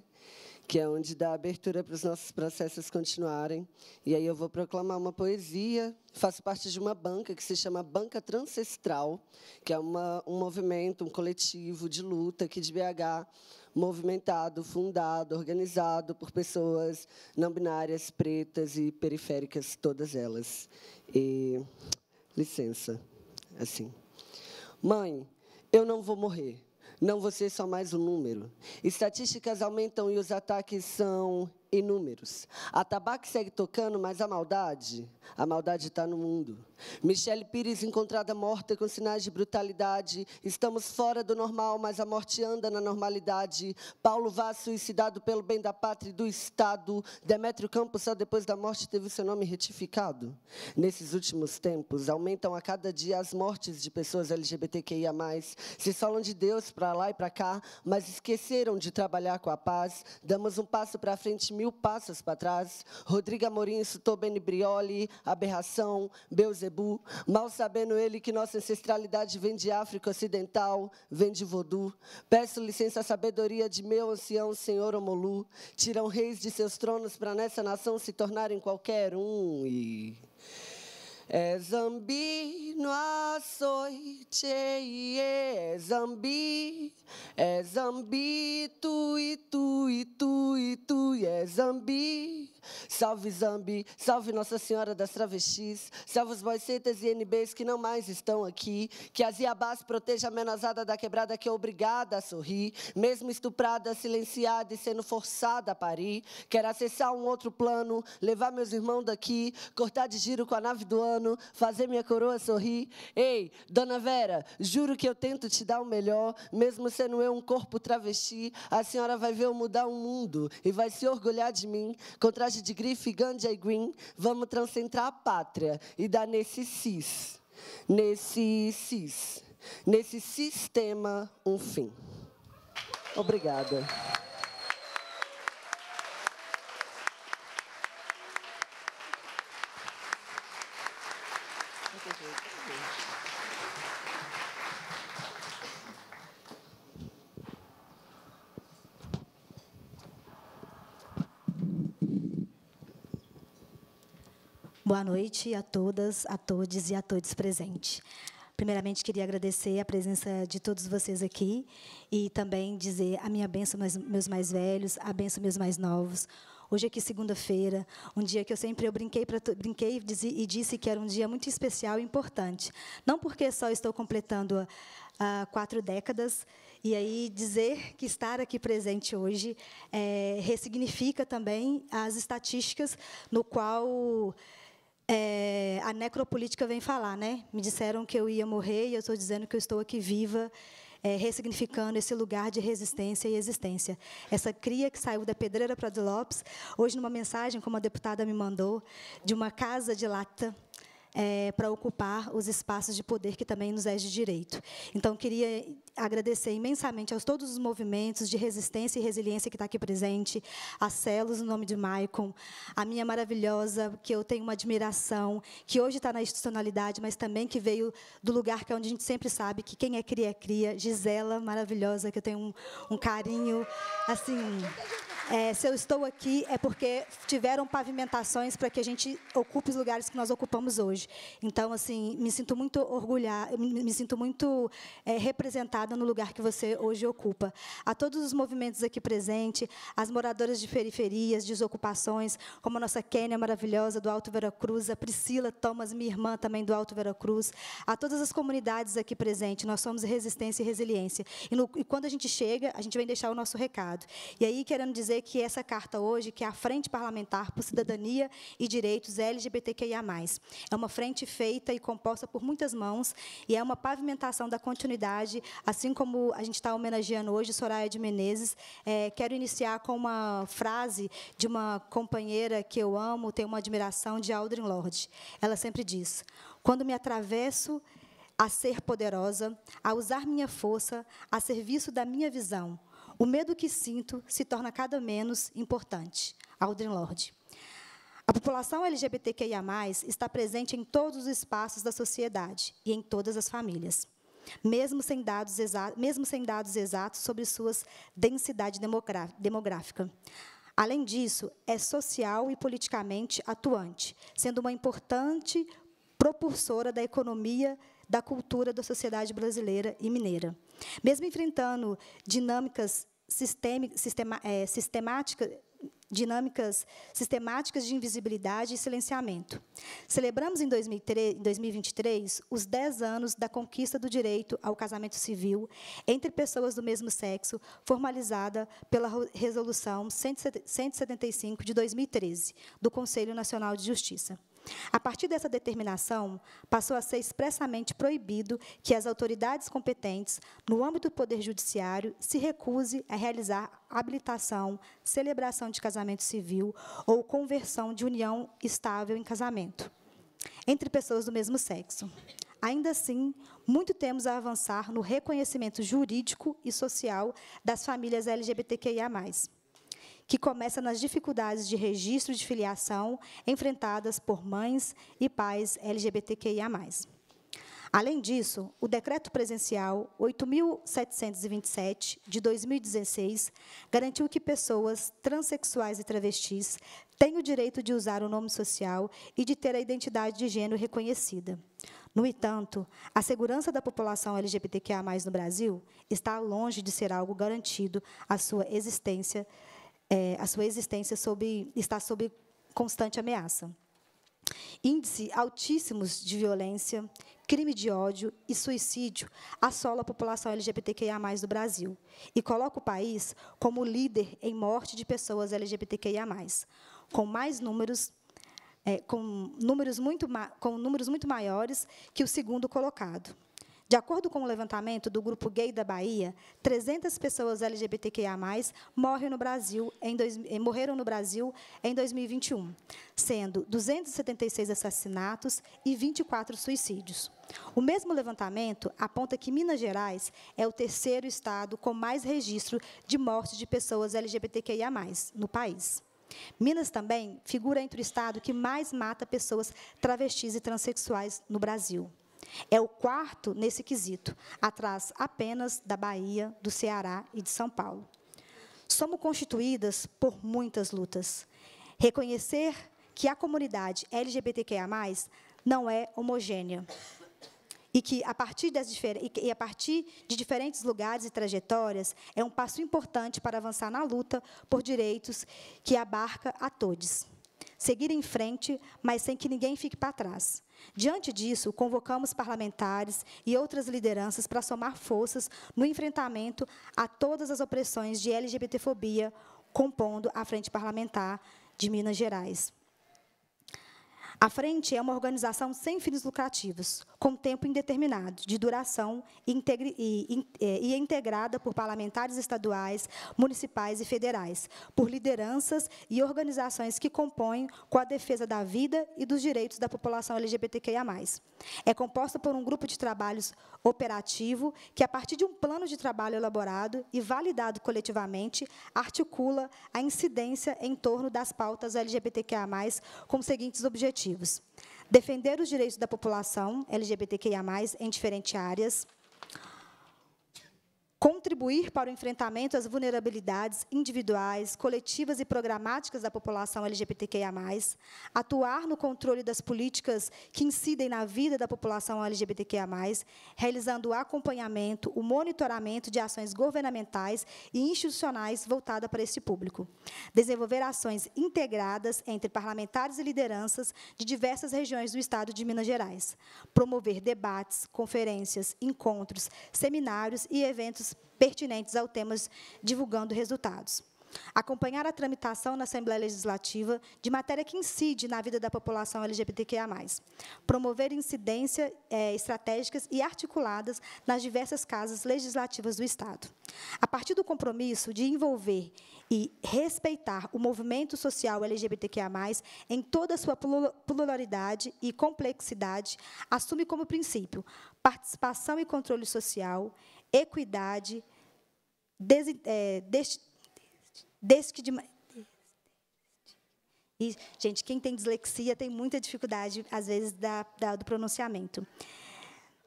que é onde dá abertura para os nossos processos continuarem. E aí eu vou proclamar uma poesia. Faço parte de uma banca que se chama Banca Transcestral, que é uma, um movimento, um coletivo de luta aqui de BH, movimentado, fundado, organizado por pessoas não binárias, pretas e periféricas, todas elas. E, licença, assim. Mãe, eu não vou morrer. Não, vocês são mais um número. Estatísticas aumentam e os ataques são inúmeros. números. A tabaca segue tocando, mas a maldade, a maldade está no mundo. Michelle Pires encontrada morta com sinais de brutalidade. Estamos fora do normal, mas a morte anda na normalidade. Paulo Vaz suicidado pelo bem da pátria e do Estado. Demétrio Campos só depois da morte teve seu nome retificado. Nesses últimos tempos, aumentam a cada dia as mortes de pessoas LGBTQIA+. Se falam de Deus para lá e para cá, mas esqueceram de trabalhar com a paz. Damos um passo para frente mil mil passos para trás. Rodrigo Amorim citou Benibrioli, Aberração, Beuzebu, mal sabendo ele que nossa ancestralidade vem de África Ocidental, vem de Vodu. Peço licença à sabedoria de meu ancião, senhor Omolu. Tiram reis de seus tronos para nessa nação se tornarem qualquer um e... É zambi no açoite, é zambi, é zambi, tu e tu e tu e tu, é zambi. Salve Zambi, salve Nossa Senhora das Travestis, salve os boicetas e NBs que não mais estão aqui, que a Ziabás proteja a menazada da quebrada que é obrigada a sorrir, mesmo estuprada, silenciada e sendo forçada a parir. Quero acessar um outro plano, levar meus irmãos daqui, cortar de giro com a nave do ano ano, fazer minha coroa sorrir. Ei, dona Vera, juro que eu tento te dar o melhor, mesmo sendo eu um corpo travesti, a senhora vai ver eu mudar o mundo e vai se orgulhar de mim. Com traje de grife, ganja e green, vamos transcentrar a pátria e dar nesse cis, nesse cis, nesse sistema um fim. Obrigada. Boa noite a todas, a todos e a todos presentes. Primeiramente, queria agradecer a presença de todos vocês aqui e também dizer a minha benção meus mais velhos, a benção meus mais novos. Hoje aqui é segunda-feira, um dia que eu sempre eu brinquei, para brinquei e disse que era um dia muito especial e importante. Não porque só estou completando quatro décadas e aí dizer que estar aqui presente hoje é, ressignifica também as estatísticas no qual é, a necropolítica vem falar, né? Me disseram que eu ia morrer e eu estou dizendo que eu estou aqui viva, é, ressignificando esse lugar de resistência e existência. Essa cria que saiu da pedreira para de Lopes, hoje numa mensagem, como a deputada me mandou, de uma casa de lata é, para ocupar os espaços de poder que também nos é de direito. Então, queria agradecer imensamente aos todos os movimentos de resistência e resiliência que está aqui presente, a Celos, no nome de Maicon, a minha maravilhosa, que eu tenho uma admiração, que hoje está na institucionalidade, mas também que veio do lugar que é onde a gente sempre sabe que quem é cria é cria, Gisela, maravilhosa, que eu tenho um, um carinho, assim... É, se eu estou aqui é porque tiveram pavimentações para que a gente ocupe os lugares que nós ocupamos hoje. Então, assim, me sinto muito orgulhada, me sinto muito é, representada no lugar que você hoje ocupa. A todos os movimentos aqui presentes, as moradoras de periferias, desocupações, como a nossa Kênia maravilhosa do Alto Veracruz, a Priscila Thomas, minha irmã também do Alto Veracruz, a todas as comunidades aqui presentes, nós somos resistência e resiliência. E, no, e quando a gente chega, a gente vem deixar o nosso recado. E aí, querendo dizer dizer que essa carta hoje, que é a Frente Parlamentar por Cidadania e Direitos LGBTQIA+, é uma frente feita e composta por muitas mãos e é uma pavimentação da continuidade, assim como a gente está homenageando hoje Soraya de Menezes. É, quero iniciar com uma frase de uma companheira que eu amo, tenho uma admiração, de Aldrin Lorde. Ela sempre diz, quando me atravesso a ser poderosa, a usar minha força a serviço da minha visão, o medo que sinto se torna cada menos importante. Aldrin Lorde. A população LGBTQIA+, está presente em todos os espaços da sociedade e em todas as famílias, mesmo sem dados, mesmo sem dados exatos sobre suas densidade demográfica. Além disso, é social e politicamente atuante, sendo uma importante propulsora da economia da cultura da sociedade brasileira e mineira. Mesmo enfrentando dinâmicas sistema, é, eh, sistemáticas dinâmicas sistemáticas de invisibilidade e silenciamento. Celebramos em 2023 os 10 anos da conquista do direito ao casamento civil entre pessoas do mesmo sexo, formalizada pela Resolução 175 de 2013 do Conselho Nacional de Justiça. A partir dessa determinação, passou a ser expressamente proibido que as autoridades competentes, no âmbito do Poder Judiciário, se recuse a realizar habilitação, celebração de casamento civil ou conversão de união estável em casamento entre pessoas do mesmo sexo. Ainda assim, muito temos a avançar no reconhecimento jurídico e social das famílias LGBTQIA+ que começa nas dificuldades de registro de filiação enfrentadas por mães e pais LGBTQIA. Além disso, o Decreto Presencial 8.727, de 2016, garantiu que pessoas transexuais e travestis têm o direito de usar o nome social e de ter a identidade de gênero reconhecida. No entanto, a segurança da população LGBTQIA+, no Brasil, está longe de ser algo garantido à sua existência, é, a sua existência sob, está sob constante ameaça. Índice altíssimos de violência, crime de ódio e suicídio assola a população LGBTQIA+ do Brasil e coloca o país como líder em morte de pessoas LGBTQIA+, com mais números é, com números muito com números muito maiores que o segundo colocado. De acordo com o levantamento do Grupo Gay da Bahia, 300 pessoas LGBTQIA+, morrem no Brasil em dois, eh, morreram no Brasil em 2021, sendo 276 assassinatos e 24 suicídios. O mesmo levantamento aponta que Minas Gerais é o terceiro estado com mais registro de mortes de pessoas LGBTQIA+, no país. Minas também figura entre o estado que mais mata pessoas travestis e transexuais no Brasil. É o quarto nesse quesito, atrás apenas da Bahia, do Ceará e de São Paulo. Somos constituídas por muitas lutas. Reconhecer que a comunidade LGBTQIA+, não é homogênea. E que, a partir das e a partir de diferentes lugares e trajetórias, é um passo importante para avançar na luta por direitos que abarca a todos. Seguir em frente, mas sem que ninguém fique para trás. Diante disso, convocamos parlamentares e outras lideranças para somar forças no enfrentamento a todas as opressões de LGBTfobia, compondo a Frente Parlamentar de Minas Gerais. A Frente é uma organização sem fins lucrativos, com tempo indeterminado, de duração é, e integrada por parlamentares estaduais, municipais e federais, por lideranças e organizações que compõem com a defesa da vida e dos direitos da população LGBTQIA+. É composta por um grupo de trabalhos operativo que, a partir de um plano de trabalho elaborado e validado coletivamente, articula a incidência em torno das pautas LGBTQIA+, com os seguintes objetivos defender os direitos da população LGBTQIA, em diferentes áreas, contribuir para o enfrentamento às vulnerabilidades individuais, coletivas e programáticas da população LGBTQIA+, atuar no controle das políticas que incidem na vida da população LGBTQIA+, realizando o acompanhamento, o monitoramento de ações governamentais e institucionais voltadas para este público. Desenvolver ações integradas entre parlamentares e lideranças de diversas regiões do Estado de Minas Gerais. Promover debates, conferências, encontros, seminários e eventos pertinentes ao tema, divulgando resultados. Acompanhar a tramitação na Assembleia Legislativa de matéria que incide na vida da população LGBTQIA. Promover incidência é, estratégicas e articuladas nas diversas casas legislativas do Estado. A partir do compromisso de envolver e respeitar o movimento social LGBTQIA, em toda a sua pluralidade e complexidade, assume como princípio participação e controle social, equidade, des, é, des, des, e, gente, quem tem dislexia tem muita dificuldade, às vezes, da, da, do pronunciamento.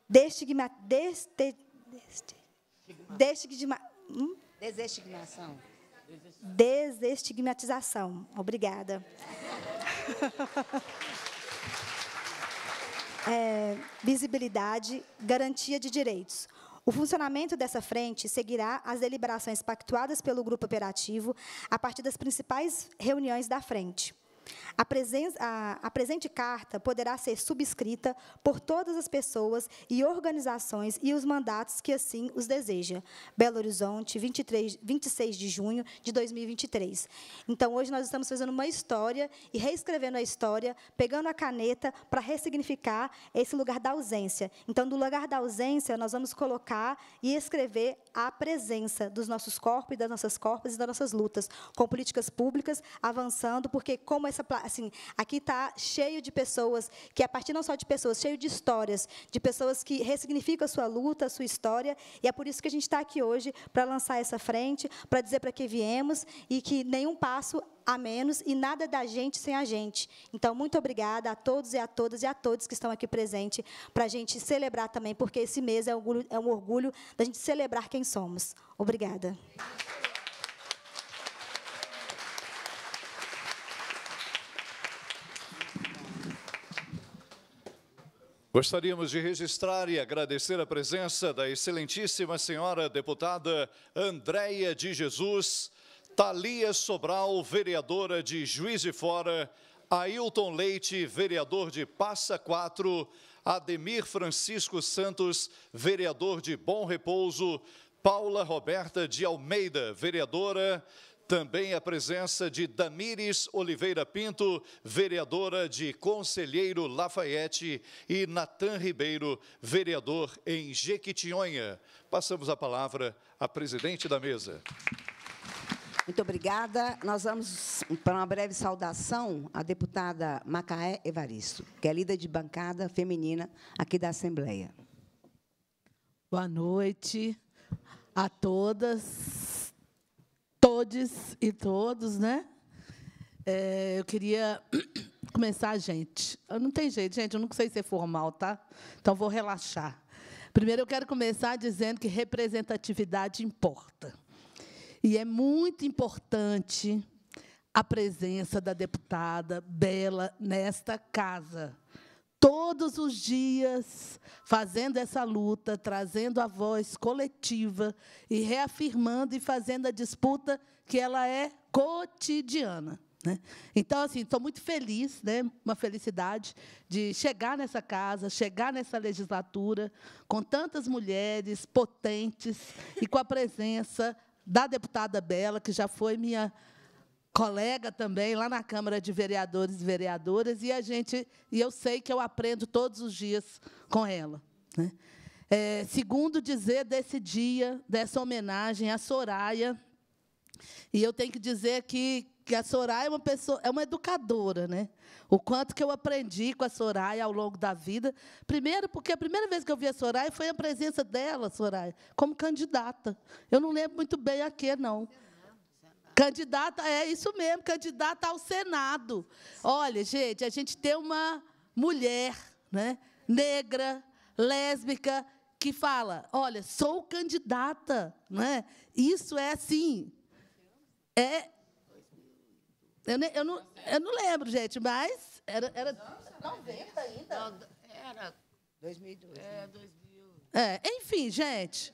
Destigma, deste, deste, destigma, hum? Desestigmação. Desestigmatização. Obrigada. É, visibilidade, garantia de direitos. O funcionamento dessa frente seguirá as deliberações pactuadas pelo grupo operativo a partir das principais reuniões da frente. A, a, a presente carta poderá ser subscrita por todas as pessoas e organizações e os mandatos que assim os deseja. Belo Horizonte, 23, 26 de junho de 2023. Então, hoje nós estamos fazendo uma história e reescrevendo a história, pegando a caneta para ressignificar esse lugar da ausência. Então, do lugar da ausência, nós vamos colocar e escrever a presença dos nossos corpos e das nossas corpos e das nossas lutas, com políticas públicas avançando, porque como essa assim, aqui está cheio de pessoas que a partir não só de pessoas, cheio de histórias, de pessoas que ressignificam a sua luta, a sua história, e é por isso que a gente está aqui hoje para lançar essa frente, para dizer para que viemos e que nenhum passo a menos e nada da gente sem a gente. Então, muito obrigada a todos e a todas e a todos que estão aqui presentes para a gente celebrar também, porque esse mês é um orgulho, é um orgulho da gente celebrar quem somos. Obrigada. Gostaríamos de registrar e agradecer a presença da excelentíssima senhora deputada Andréia de Jesus. Thalia Sobral, vereadora de Juiz de Fora, Ailton Leite, vereador de Passa Quatro, Ademir Francisco Santos, vereador de Bom Repouso, Paula Roberta de Almeida, vereadora, também a presença de Damires Oliveira Pinto, vereadora de Conselheiro Lafayette, e Natan Ribeiro, vereador em Jequitinhonha. Passamos a palavra à presidente da mesa. Muito obrigada. Nós vamos para uma breve saudação à deputada Macaé Evaristo, que é líder de bancada feminina aqui da Assembleia. Boa noite a todas, todes e todos, né? É, eu queria começar, gente. Eu não tem jeito, gente, eu não sei ser é formal, tá? Então vou relaxar. Primeiro eu quero começar dizendo que representatividade importa. E é muito importante a presença da deputada Bela nesta casa. Todos os dias, fazendo essa luta, trazendo a voz coletiva e reafirmando e fazendo a disputa que ela é cotidiana. Né? Então, assim, estou muito feliz, né? uma felicidade de chegar nessa casa, chegar nessa legislatura, com tantas mulheres potentes e com a presença da deputada Bela, que já foi minha colega também lá na Câmara de Vereadores e Vereadoras, e a gente e eu sei que eu aprendo todos os dias com ela. Né? É, segundo dizer desse dia, dessa homenagem à Soraya, e eu tenho que dizer que que a Soraya é uma pessoa, é uma educadora, né? O quanto que eu aprendi com a Soraya ao longo da vida. Primeiro, porque a primeira vez que eu vi a Soraya foi a presença dela, Soraya, como candidata. Eu não lembro muito bem a que, não. Candidata, é isso mesmo, candidata ao Senado. Olha, gente, a gente tem uma mulher, né? Negra, lésbica, que fala, olha, sou candidata, né? Isso é assim, é eu, eu, não, eu não lembro, gente, mas era, era não, 90 ainda. Não, era 2002. É, 2000. É, enfim, gente.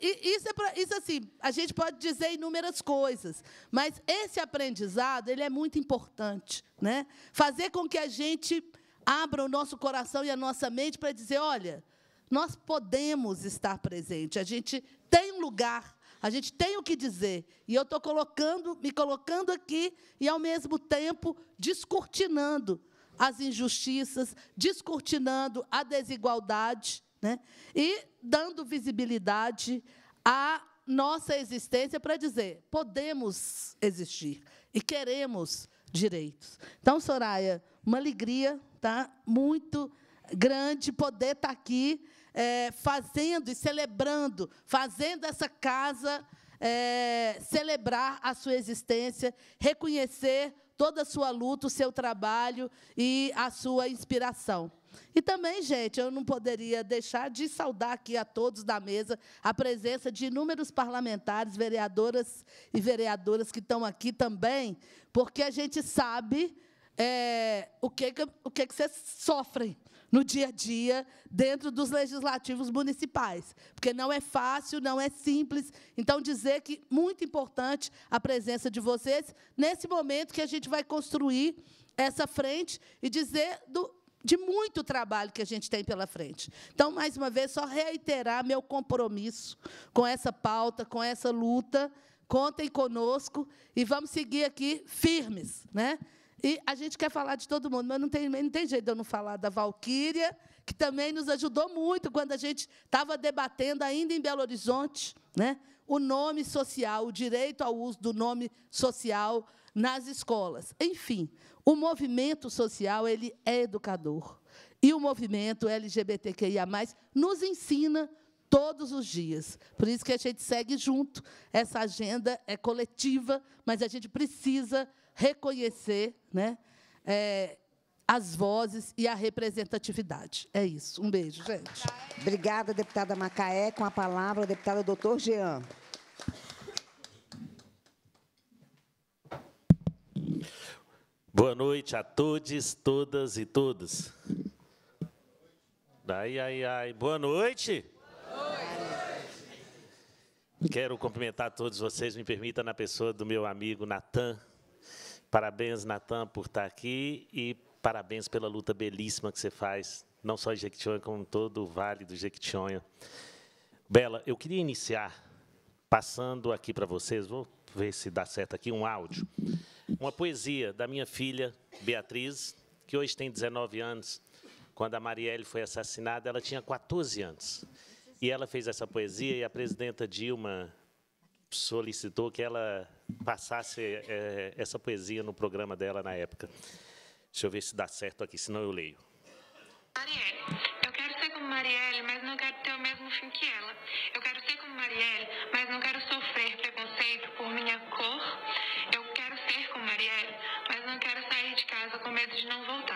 Isso, é pra, isso assim, a gente pode dizer inúmeras coisas, mas esse aprendizado ele é muito importante, né? Fazer com que a gente abra o nosso coração e a nossa mente para dizer, olha, nós podemos estar presente, a gente tem um lugar a gente tem o que dizer. E eu estou colocando, me colocando aqui e, ao mesmo tempo, descortinando as injustiças, descortinando a desigualdade né? e dando visibilidade à nossa existência para dizer podemos existir e queremos direitos. Então, Soraya, uma alegria tá? muito grande poder estar tá aqui é, fazendo e celebrando, fazendo essa casa é, celebrar a sua existência, reconhecer toda a sua luta, o seu trabalho e a sua inspiração. E também, gente, eu não poderia deixar de saudar aqui a todos da mesa a presença de inúmeros parlamentares, vereadoras e vereadoras que estão aqui também, porque a gente sabe é, o que, o que, que vocês sofrem no dia a dia dentro dos legislativos municipais, porque não é fácil, não é simples. Então, dizer que muito importante a presença de vocês nesse momento que a gente vai construir essa frente e dizer do, de muito trabalho que a gente tem pela frente. Então, mais uma vez, só reiterar meu compromisso com essa pauta, com essa luta. Contem conosco e vamos seguir aqui firmes, né? E a gente quer falar de todo mundo, mas não tem, não tem jeito de eu não falar da Valquíria, que também nos ajudou muito quando a gente estava debatendo, ainda em Belo Horizonte, né, o nome social, o direito ao uso do nome social nas escolas. Enfim, o movimento social ele é educador. E o movimento LGBTQIA, nos ensina todos os dias. Por isso que a gente segue junto. Essa agenda é coletiva, mas a gente precisa reconhecer né? É, as vozes e a representatividade. É isso. Um beijo, gente. Obrigada, deputada Macaé. Com a palavra, deputada doutor Jean. Boa noite a todos, todas e todos. Ai, ai, ai. Boa noite. Boa noite. Quero cumprimentar todos vocês, me permita, na pessoa do meu amigo Natan, Parabéns, Natan, por estar aqui e parabéns pela luta belíssima que você faz, não só em Jequitinhonha, como em todo o Vale do Jequitinhonha. Bela, eu queria iniciar passando aqui para vocês, vou ver se dá certo aqui, um áudio. Uma poesia da minha filha, Beatriz, que hoje tem 19 anos. Quando a Marielle foi assassinada, ela tinha 14 anos. E ela fez essa poesia e a presidenta Dilma solicitou que ela passasse é, essa poesia no programa dela na época. Deixa eu ver se dá certo aqui, senão eu leio. Marielle, eu quero ser como Marielle, mas não quero ter o mesmo fim que ela. Eu quero ser como Marielle, mas não quero sofrer preconceito por minha cor. Eu quero ser como Marielle, mas não quero sair de casa com medo de não voltar.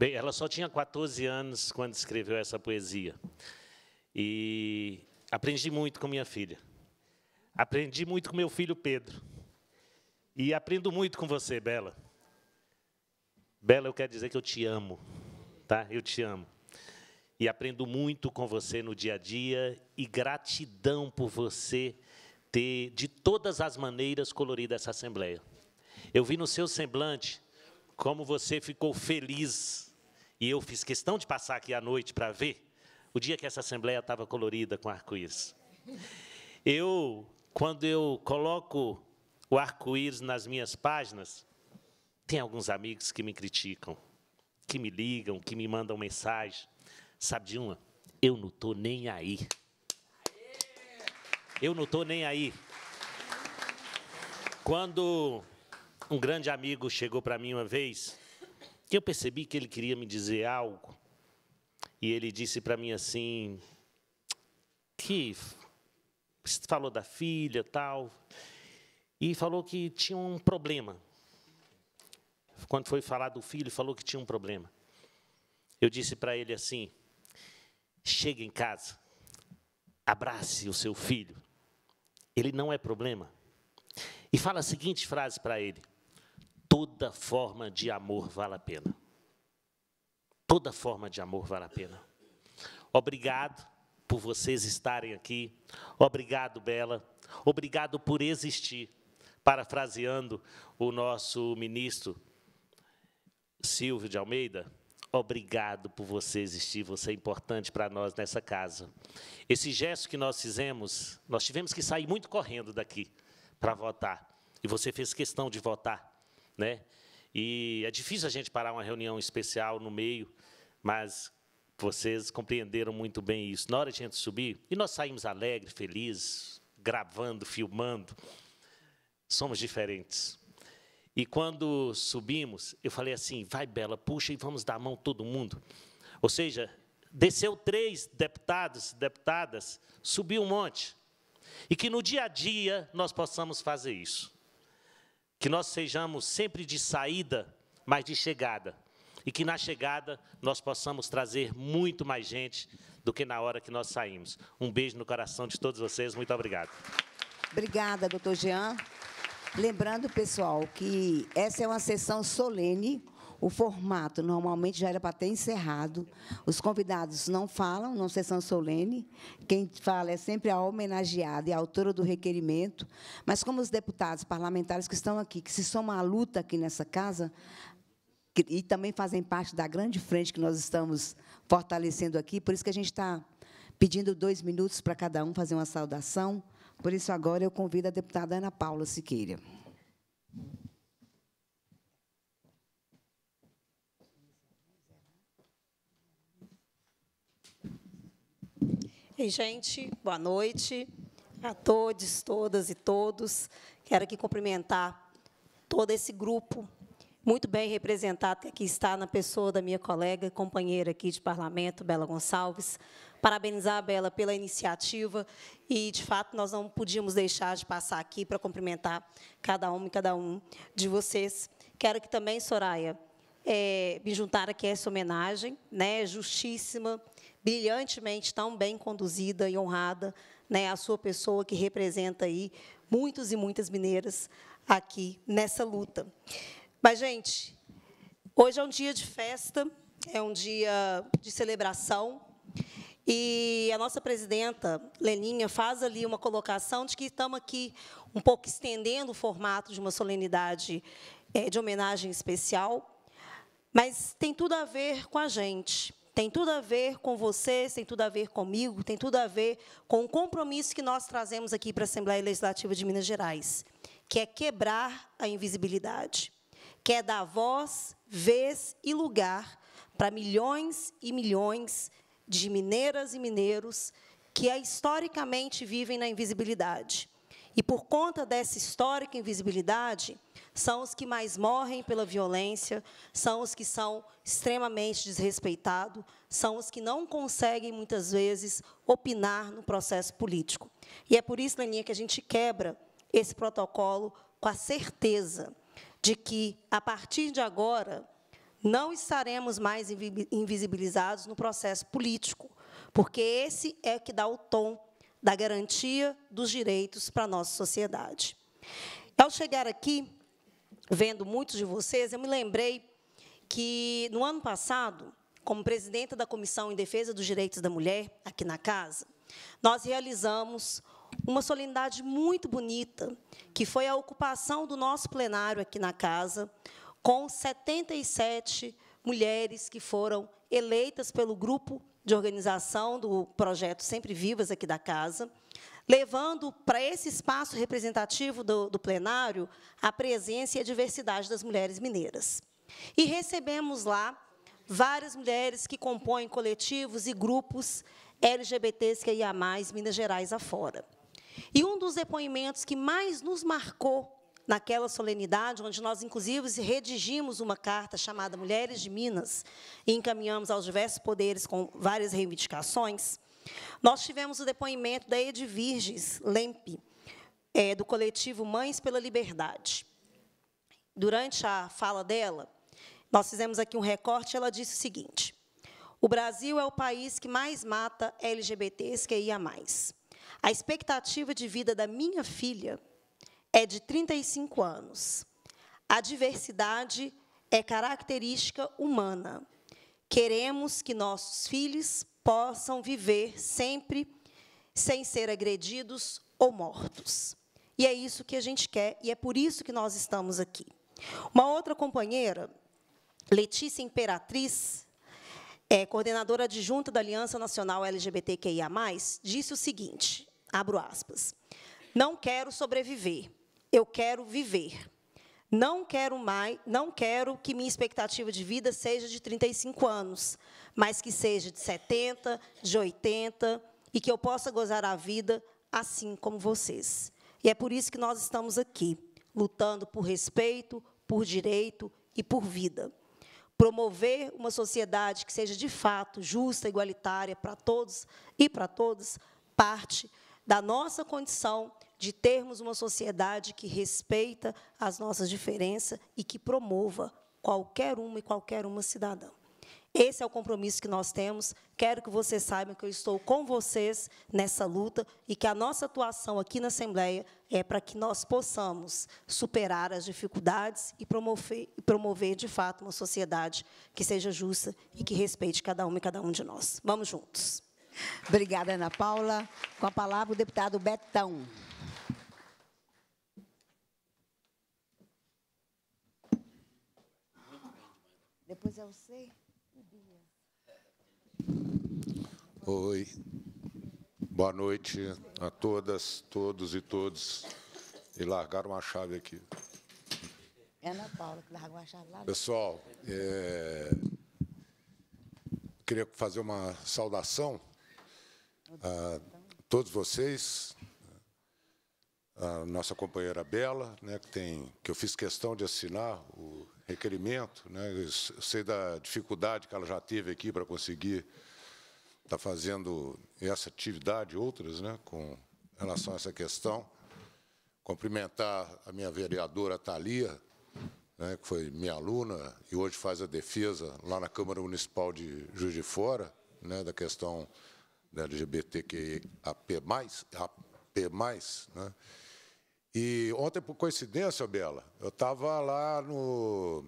Bem, ela só tinha 14 anos quando escreveu essa poesia. E aprendi muito com minha filha. Aprendi muito com meu filho Pedro. E aprendo muito com você, Bela. Bela, eu quero dizer que eu te amo, tá? Eu te amo. E aprendo muito com você no dia a dia e gratidão por você ter de todas as maneiras colorido essa assembleia. Eu vi no seu semblante como você ficou feliz e eu fiz questão de passar aqui à noite para ver o dia que essa assembleia estava colorida com arco-íris. Eu, quando eu coloco o arco-íris nas minhas páginas, tem alguns amigos que me criticam, que me ligam, que me mandam mensagem. Sabe de uma? Eu não estou nem aí. Eu não estou nem aí. Quando um grande amigo chegou para mim uma vez e eu percebi que ele queria me dizer algo. E ele disse para mim assim: que falou da filha, tal, e falou que tinha um problema. Quando foi falar do filho, falou que tinha um problema. Eu disse para ele assim: chega em casa, abrace o seu filho. Ele não é problema. E fala a seguinte frase para ele: toda forma de amor vale a pena. Toda forma de amor vale a pena. Obrigado por vocês estarem aqui. Obrigado, Bela. Obrigado por existir. Parafraseando o nosso ministro Silvio de Almeida, obrigado por você existir, você é importante para nós nessa casa. Esse gesto que nós fizemos, nós tivemos que sair muito correndo daqui para votar, e você fez questão de votar né? E é difícil a gente parar uma reunião especial no meio, mas vocês compreenderam muito bem isso. Na hora de a gente subir, e nós saímos alegres, felizes, gravando, filmando. Somos diferentes. E quando subimos, eu falei assim: vai, Bela, puxa e vamos dar a mão todo mundo. Ou seja, desceu três deputados, deputadas, subiu um monte. E que no dia a dia nós possamos fazer isso. Que nós sejamos sempre de saída, mas de chegada. E que na chegada nós possamos trazer muito mais gente do que na hora que nós saímos. Um beijo no coração de todos vocês. Muito obrigado. Obrigada, doutor Jean. Lembrando, pessoal, que essa é uma sessão solene o formato normalmente já era para ter encerrado. Os convidados não falam, não sessão solene. Quem fala é sempre a homenageada e a autora do requerimento. Mas como os deputados parlamentares que estão aqui, que se somam à luta aqui nessa casa, e também fazem parte da grande frente que nós estamos fortalecendo aqui, por isso que a gente está pedindo dois minutos para cada um fazer uma saudação. Por isso, agora, eu convido a deputada Ana Paula Siqueira. Ei, gente, boa noite a todos, todas e todos. Quero aqui cumprimentar todo esse grupo muito bem representado que aqui está na pessoa da minha colega e companheira aqui de parlamento, Bela Gonçalves. Parabenizar a Bela pela iniciativa e, de fato, nós não podíamos deixar de passar aqui para cumprimentar cada um e cada um de vocês. Quero que também, Soraya, é, me juntar aqui a essa homenagem, né, justíssima, brilhantemente, tão bem conduzida e honrada, né, a sua pessoa que representa aí muitos e muitas mineiras aqui nessa luta. Mas, gente, hoje é um dia de festa, é um dia de celebração, e a nossa presidenta, Leninha, faz ali uma colocação de que estamos aqui um pouco estendendo o formato de uma solenidade eh, de homenagem especial, mas tem tudo a ver com a gente tem tudo a ver com vocês, tem tudo a ver comigo, tem tudo a ver com o compromisso que nós trazemos aqui para a Assembleia Legislativa de Minas Gerais, que é quebrar a invisibilidade, que é dar voz, vez e lugar para milhões e milhões de mineiras e mineiros que historicamente vivem na invisibilidade. E por conta dessa histórica invisibilidade, são os que mais morrem pela violência, são os que são extremamente desrespeitados, são os que não conseguem, muitas vezes, opinar no processo político. E é por isso, Leninha, que a gente quebra esse protocolo com a certeza de que, a partir de agora, não estaremos mais invisibilizados no processo político, porque esse é que dá o tom da garantia dos direitos para a nossa sociedade. Ao chegar aqui, vendo muitos de vocês, eu me lembrei que, no ano passado, como presidenta da Comissão em Defesa dos Direitos da Mulher, aqui na casa, nós realizamos uma solenidade muito bonita, que foi a ocupação do nosso plenário aqui na casa, com 77 mulheres que foram eleitas pelo grupo de organização do projeto Sempre Vivas aqui da casa, levando para esse espaço representativo do, do plenário a presença e a diversidade das mulheres mineiras. E recebemos lá várias mulheres que compõem coletivos e grupos LGBTs que ia mais Minas Gerais afora. E um dos depoimentos que mais nos marcou naquela solenidade, onde nós, inclusive, redigimos uma carta chamada Mulheres de Minas e encaminhamos aos diversos poderes com várias reivindicações, nós tivemos o depoimento da Edvirges Lempe, é, do coletivo Mães pela Liberdade. Durante a fala dela, nós fizemos aqui um recorte, ela disse o seguinte, o Brasil é o país que mais mata LGBTs que ia mais. A expectativa de vida da minha filha é de 35 anos. A diversidade é característica humana. Queremos que nossos filhos possam viver sempre sem ser agredidos ou mortos. E é isso que a gente quer e é por isso que nós estamos aqui. Uma outra companheira, Letícia Imperatriz, é, coordenadora adjunta da Aliança Nacional LGBTQIA+, disse o seguinte, abro aspas, não quero sobreviver, eu quero viver. Não quero mais, não quero que minha expectativa de vida seja de 35 anos, mas que seja de 70, de 80 e que eu possa gozar a vida assim como vocês. E é por isso que nós estamos aqui, lutando por respeito, por direito e por vida. Promover uma sociedade que seja de fato justa, igualitária para todos e para todas, parte da nossa condição de termos uma sociedade que respeita as nossas diferenças e que promova qualquer uma e qualquer uma cidadã. Esse é o compromisso que nós temos. Quero que vocês saibam que eu estou com vocês nessa luta e que a nossa atuação aqui na Assembleia é para que nós possamos superar as dificuldades e promover, promover de fato, uma sociedade que seja justa e que respeite cada uma e cada um de nós. Vamos juntos. Obrigada, Ana Paula. Com a palavra, o deputado Betão. Depois é o Oi. Boa noite a todas, todos e todos. E largaram a chave aqui. É Ana Paula que largou a chave lá. Pessoal, é... queria fazer uma saudação a todos vocês, a nossa companheira Bela, né, que, tem, que eu fiz questão de assinar o requerimento. Né, eu sei da dificuldade que ela já teve aqui para conseguir estar tá fazendo essa atividade, outras, né, com relação a essa questão. Cumprimentar a minha vereadora Thalia, né, que foi minha aluna e hoje faz a defesa lá na Câmara Municipal de Juiz de Fora, né, da questão da LGBTQIAP+, AP+, né, e ontem, por coincidência, Bela, eu estava lá no,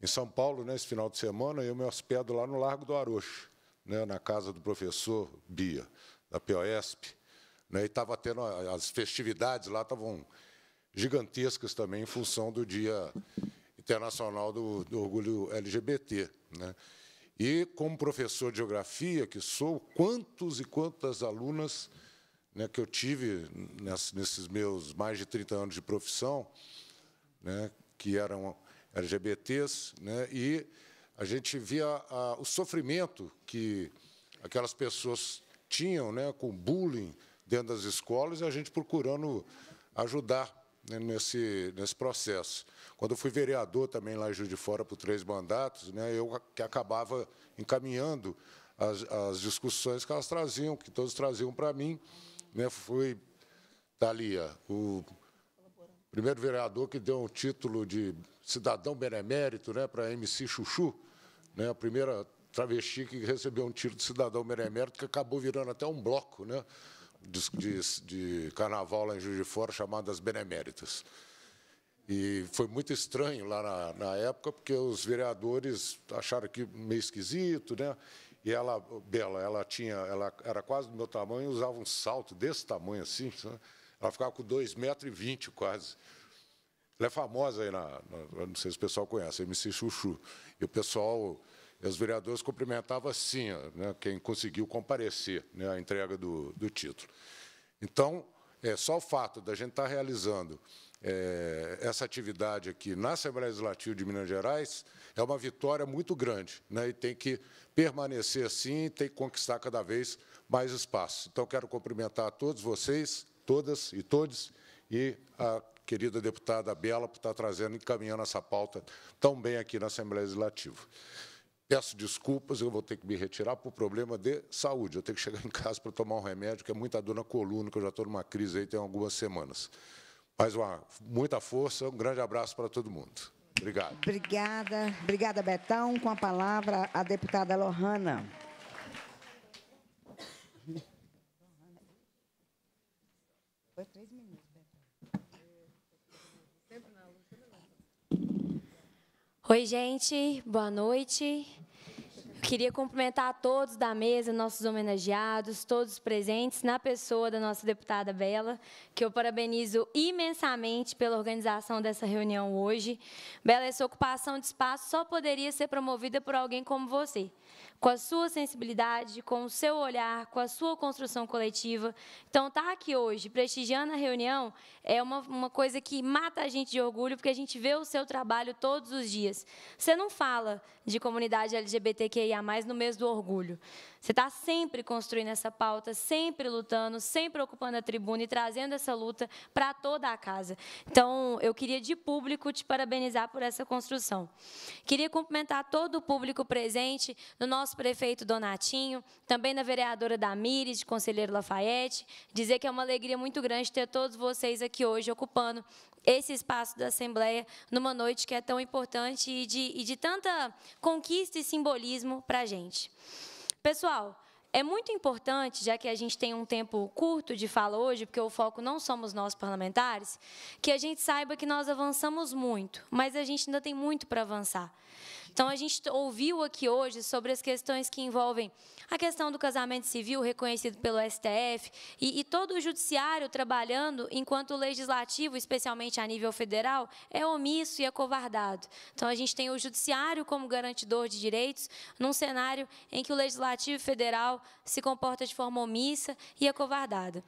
em São Paulo, nesse né, final de semana, e eu me hospedo lá no Largo do Arocho, né, na casa do professor Bia, da POSP. Né, e estava tendo as festividades lá, estavam gigantescas também, em função do Dia Internacional do, do Orgulho LGBT. Né. E, como professor de geografia que sou, quantos e quantas alunas né, que eu tive nesses meus mais de 30 anos de profissão, né, que eram LGBTs, né, e a gente via a, o sofrimento que aquelas pessoas tinham né, com bullying dentro das escolas e a gente procurando ajudar né, nesse, nesse processo. Quando eu fui vereador também lá em Juiz de Fora por três mandatos, né, eu que acabava encaminhando as, as discussões que elas traziam, que todos traziam para mim, né, foi, está ali, o primeiro vereador que deu o título de cidadão benemérito né, para MC Chuchu, né, a primeira travesti que recebeu um título de cidadão benemérito, que acabou virando até um bloco né, de, de, de carnaval lá em Juiz de Fora, chamado As Beneméritas. E foi muito estranho lá na, na, época, porque os vereadores acharam que meio esquisito, né? E ela, Bela, ela tinha, ela era quase do meu tamanho e usava um salto desse tamanho assim. Ela ficava com 2,20 metros e vinte, quase. Ela é famosa aí na, na, Não sei se o pessoal conhece, MC Chuchu. E o pessoal, os vereadores cumprimentavam assim, né, quem conseguiu comparecer né, à entrega do, do título. Então, é, só o fato da gente estar tá realizando é, essa atividade aqui na Assembleia Legislativa de Minas Gerais é uma vitória muito grande né, e tem que permanecer assim e ter que conquistar cada vez mais espaço. Então, quero cumprimentar todos vocês, todas e todos, e a querida deputada Bela por estar trazendo e encaminhando essa pauta tão bem aqui na Assembleia Legislativa. Peço desculpas, eu vou ter que me retirar por problema de saúde. Eu tenho que chegar em casa para tomar um remédio, que é muita dor na coluna, que eu já estou numa crise aí tem algumas semanas. Mais uma, muita força, um grande abraço para todo mundo. Obrigado. Obrigada. Obrigada, Betão. Com a palavra, a deputada Lohana. Oi, gente. Boa noite. Queria cumprimentar a todos da mesa, nossos homenageados, todos presentes, na pessoa da nossa deputada Bela, que eu parabenizo imensamente pela organização dessa reunião hoje. Bela, essa ocupação de espaço só poderia ser promovida por alguém como você com a sua sensibilidade, com o seu olhar, com a sua construção coletiva. Então, estar tá aqui hoje, prestigiando a reunião, é uma, uma coisa que mata a gente de orgulho, porque a gente vê o seu trabalho todos os dias. Você não fala de comunidade LGBTQIA, no mês do orgulho. Você está sempre construindo essa pauta, sempre lutando, sempre ocupando a tribuna e trazendo essa luta para toda a casa. Então, eu queria de público te parabenizar por essa construção. Queria cumprimentar todo o público presente, no nosso prefeito Donatinho, também na vereadora Damires, de conselheiro Lafayette, dizer que é uma alegria muito grande ter todos vocês aqui hoje ocupando esse espaço da Assembleia numa noite que é tão importante e de, e de tanta conquista e simbolismo para a gente. Pessoal, é muito importante, já que a gente tem um tempo curto de fala hoje, porque o foco não somos nós parlamentares, que a gente saiba que nós avançamos muito, mas a gente ainda tem muito para avançar. Então, a gente ouviu aqui hoje sobre as questões que envolvem a questão do casamento civil reconhecido pelo STF e, e todo o judiciário trabalhando enquanto o legislativo, especialmente a nível federal, é omisso e acovardado. É então, a gente tem o judiciário como garantidor de direitos num cenário em que o legislativo federal se comporta de forma omissa e acovardada.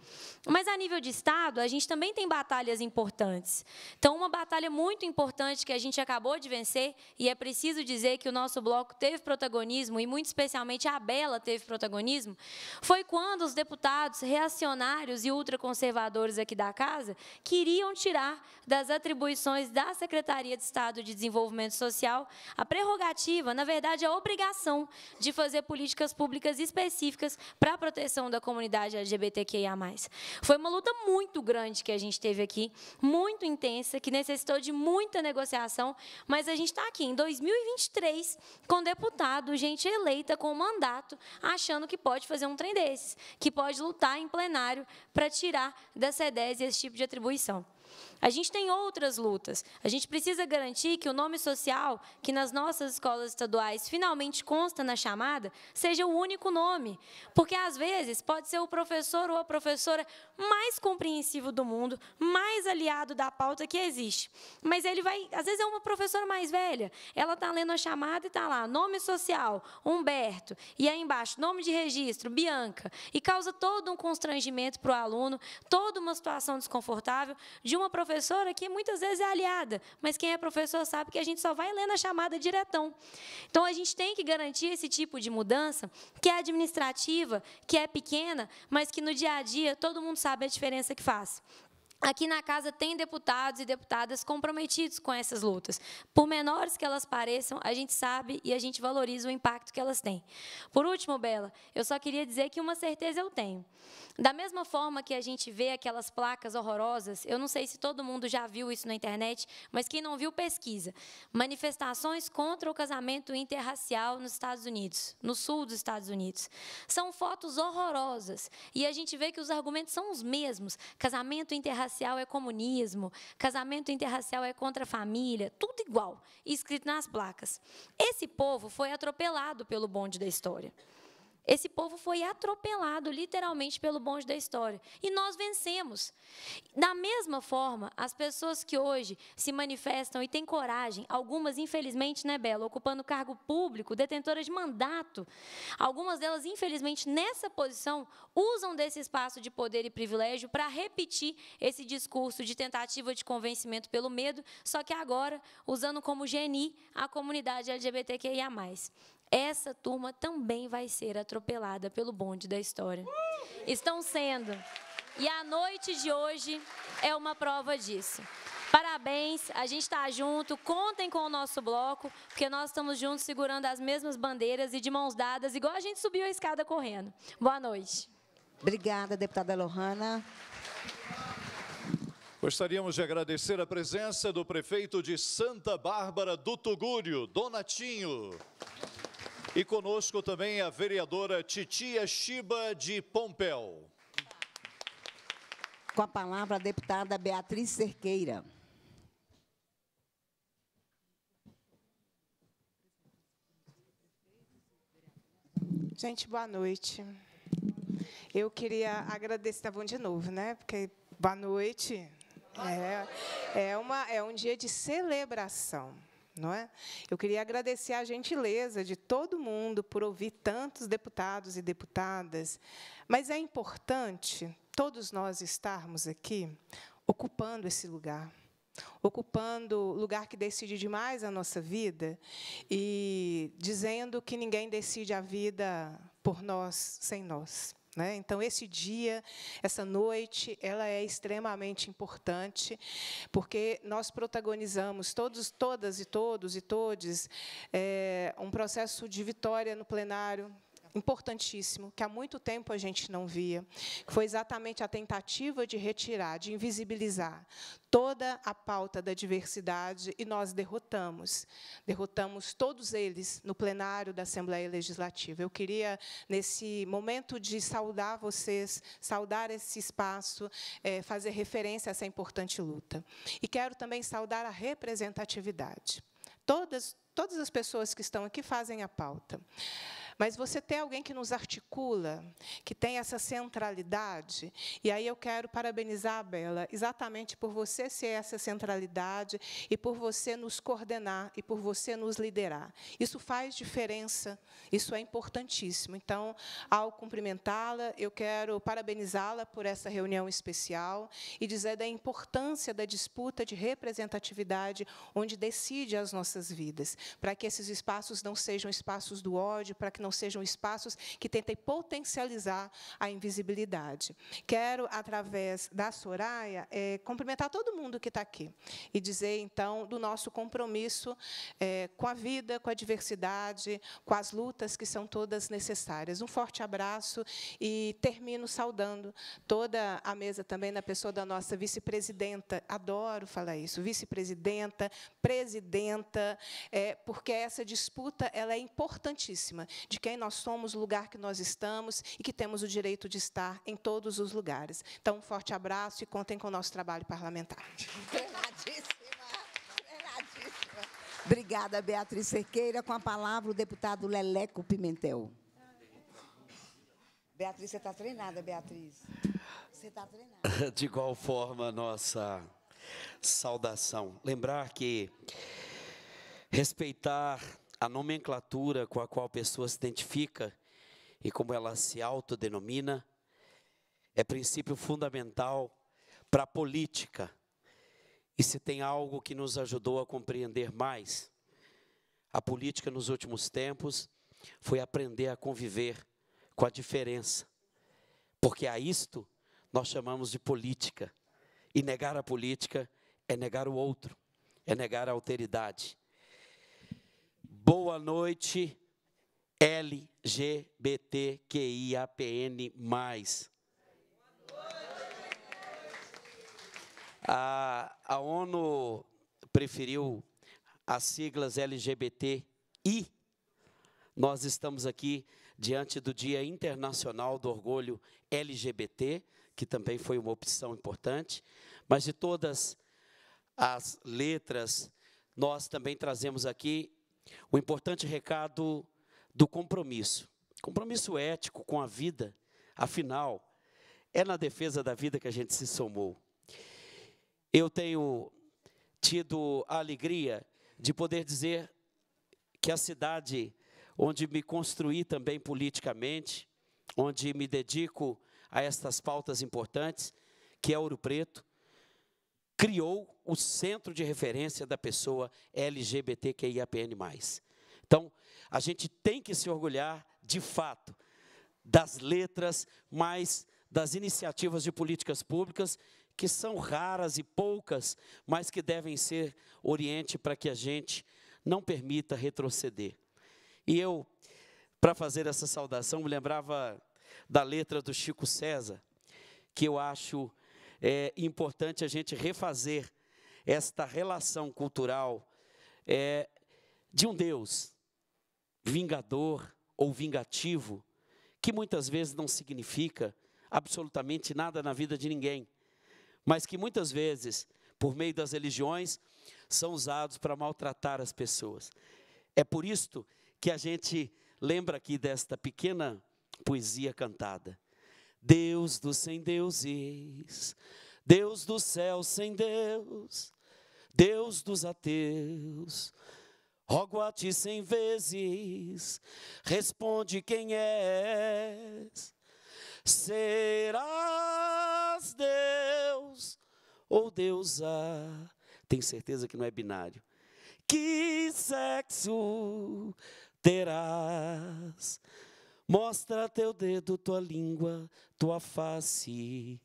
É Mas, a nível de Estado, a gente também tem batalhas importantes. Então, uma batalha muito importante que a gente acabou de vencer, e é preciso dizer que o nosso bloco teve protagonismo, e muito especialmente a Bela teve protagonismo, foi quando os deputados reacionários e ultraconservadores aqui da casa queriam tirar das atribuições da Secretaria de Estado de Desenvolvimento Social a prerrogativa, na verdade, a obrigação de fazer políticas públicas específicas para a proteção da comunidade LGBTQIA+. Foi uma luta muito grande que a gente teve aqui, muito intensa, que necessitou de muita negociação, mas a gente está aqui em 2021, 23 com deputado, gente eleita com mandato, achando que pode fazer um trem desses, que pode lutar em plenário para tirar da CEDES esse tipo de atribuição. A gente tem outras lutas. A gente precisa garantir que o nome social, que nas nossas escolas estaduais finalmente consta na chamada, seja o único nome. Porque, às vezes, pode ser o professor ou a professora mais compreensivo do mundo, mais aliado da pauta que existe. Mas ele vai, às vezes, é uma professora mais velha. Ela está lendo a chamada e está lá, nome social, Humberto. E aí embaixo, nome de registro, Bianca. E causa todo um constrangimento para o aluno, toda uma situação desconfortável de uma professora professora que muitas vezes é aliada, mas quem é professor sabe que a gente só vai lendo a chamada diretão. Então a gente tem que garantir esse tipo de mudança, que é administrativa, que é pequena, mas que no dia a dia todo mundo sabe a diferença que faz. Aqui na casa tem deputados e deputadas comprometidos com essas lutas. Por menores que elas pareçam, a gente sabe e a gente valoriza o impacto que elas têm. Por último, Bela, eu só queria dizer que uma certeza eu tenho. Da mesma forma que a gente vê aquelas placas horrorosas, eu não sei se todo mundo já viu isso na internet, mas quem não viu, pesquisa. Manifestações contra o casamento interracial nos Estados Unidos, no sul dos Estados Unidos. São fotos horrorosas e a gente vê que os argumentos são os mesmos. Casamento interracial interracial é comunismo, casamento interracial é contra a família, tudo igual, escrito nas placas. Esse povo foi atropelado pelo bonde da história. Esse povo foi atropelado literalmente pelo bonde da história. E nós vencemos. Da mesma forma, as pessoas que hoje se manifestam e têm coragem, algumas, infelizmente, né, Bela, ocupando cargo público, detentoras de mandato, algumas delas, infelizmente, nessa posição, usam desse espaço de poder e privilégio para repetir esse discurso de tentativa de convencimento pelo medo, só que agora usando como geni a comunidade LGBTQIA essa turma também vai ser atropelada pelo bonde da história. Estão sendo. E a noite de hoje é uma prova disso. Parabéns, a gente está junto, contem com o nosso bloco, porque nós estamos juntos segurando as mesmas bandeiras e de mãos dadas, igual a gente subiu a escada correndo. Boa noite. Obrigada, deputada Lohana. Gostaríamos de agradecer a presença do prefeito de Santa Bárbara do Tugúrio, Donatinho. E conosco também a vereadora Titia Chiba de Pompéu. Com a palavra a deputada Beatriz Cerqueira. Gente, boa noite. Eu queria agradecer, tá bom de novo, né? Porque boa noite é, é, uma, é um dia de celebração não é? Eu queria agradecer a gentileza de todo mundo por ouvir tantos deputados e deputadas, mas é importante todos nós estarmos aqui ocupando esse lugar, ocupando o lugar que decide demais a nossa vida e dizendo que ninguém decide a vida por nós, sem nós. Né? Então, esse dia, essa noite, ela é extremamente importante, porque nós protagonizamos, todos, todas e todos e todes, é, um processo de vitória no plenário, importantíssimo, que há muito tempo a gente não via, que foi exatamente a tentativa de retirar, de invisibilizar toda a pauta da diversidade e nós derrotamos. Derrotamos todos eles no plenário da Assembleia Legislativa. Eu queria, nesse momento, de saudar vocês, saudar esse espaço, é, fazer referência a essa importante luta. E quero também saudar a representatividade. Todas, todas as pessoas que estão aqui fazem a pauta. Mas você tem alguém que nos articula, que tem essa centralidade, e aí eu quero parabenizar a Bela exatamente por você ser essa centralidade e por você nos coordenar e por você nos liderar. Isso faz diferença, isso é importantíssimo. Então, ao cumprimentá-la, eu quero parabenizá-la por essa reunião especial e dizer da importância da disputa de representatividade onde decide as nossas vidas, para que esses espaços não sejam espaços do ódio, para que não sejam espaços que tentem potencializar a invisibilidade. Quero, através da Soraya, é, cumprimentar todo mundo que está aqui e dizer, então, do nosso compromisso é, com a vida, com a diversidade, com as lutas que são todas necessárias. Um forte abraço e termino saudando toda a mesa também na pessoa da nossa vice-presidenta. Adoro falar isso, vice-presidenta, presidenta, presidenta eh, é, porque essa disputa ela é importantíssima de quem nós somos, o lugar que nós estamos e que temos o direito de estar em todos os lugares. Então, um forte abraço e contem com o nosso trabalho parlamentar. Plenadíssima, plenadíssima. Obrigada, Beatriz Cerqueira. Com a palavra, o deputado Leleco Pimentel. Beatriz, você está treinada, Beatriz. Você está treinada. De igual forma, nossa saudação. Lembrar que respeitar a nomenclatura com a qual a pessoa se identifica e como ela se autodenomina é princípio fundamental para a política. E se tem algo que nos ajudou a compreender mais a política nos últimos tempos, foi aprender a conviver com a diferença. Porque a isto nós chamamos de política. E negar a política é negar o outro, é negar a alteridade. Boa noite, LGBTQIAPN. A, a ONU preferiu as siglas LGBTI. Nós estamos aqui diante do Dia Internacional do Orgulho LGBT, que também foi uma opção importante, mas de todas as letras, nós também trazemos aqui o importante recado do compromisso. Compromisso ético com a vida, afinal, é na defesa da vida que a gente se somou. Eu tenho tido a alegria de poder dizer que a cidade onde me construí também politicamente, onde me dedico a estas pautas importantes, que é Ouro Preto, criou o centro de referência da pessoa LGBTQIAPN+. Então, a gente tem que se orgulhar, de fato, das letras, mas das iniciativas de políticas públicas que são raras e poucas, mas que devem ser oriente para que a gente não permita retroceder. E eu, para fazer essa saudação, me lembrava da letra do Chico César, que eu acho é importante a gente refazer esta relação cultural é, de um Deus vingador ou vingativo, que muitas vezes não significa absolutamente nada na vida de ninguém, mas que muitas vezes, por meio das religiões, são usados para maltratar as pessoas. É por isto que a gente lembra aqui desta pequena poesia cantada. Deus dos sem deuses, Deus do céu sem Deus, Deus dos ateus. Rogo a ti cem vezes, responde quem és. Serás Deus ou deusa? Tenho certeza que não é binário. Que sexo terás? Mostra teu dedo, tua língua, tua face.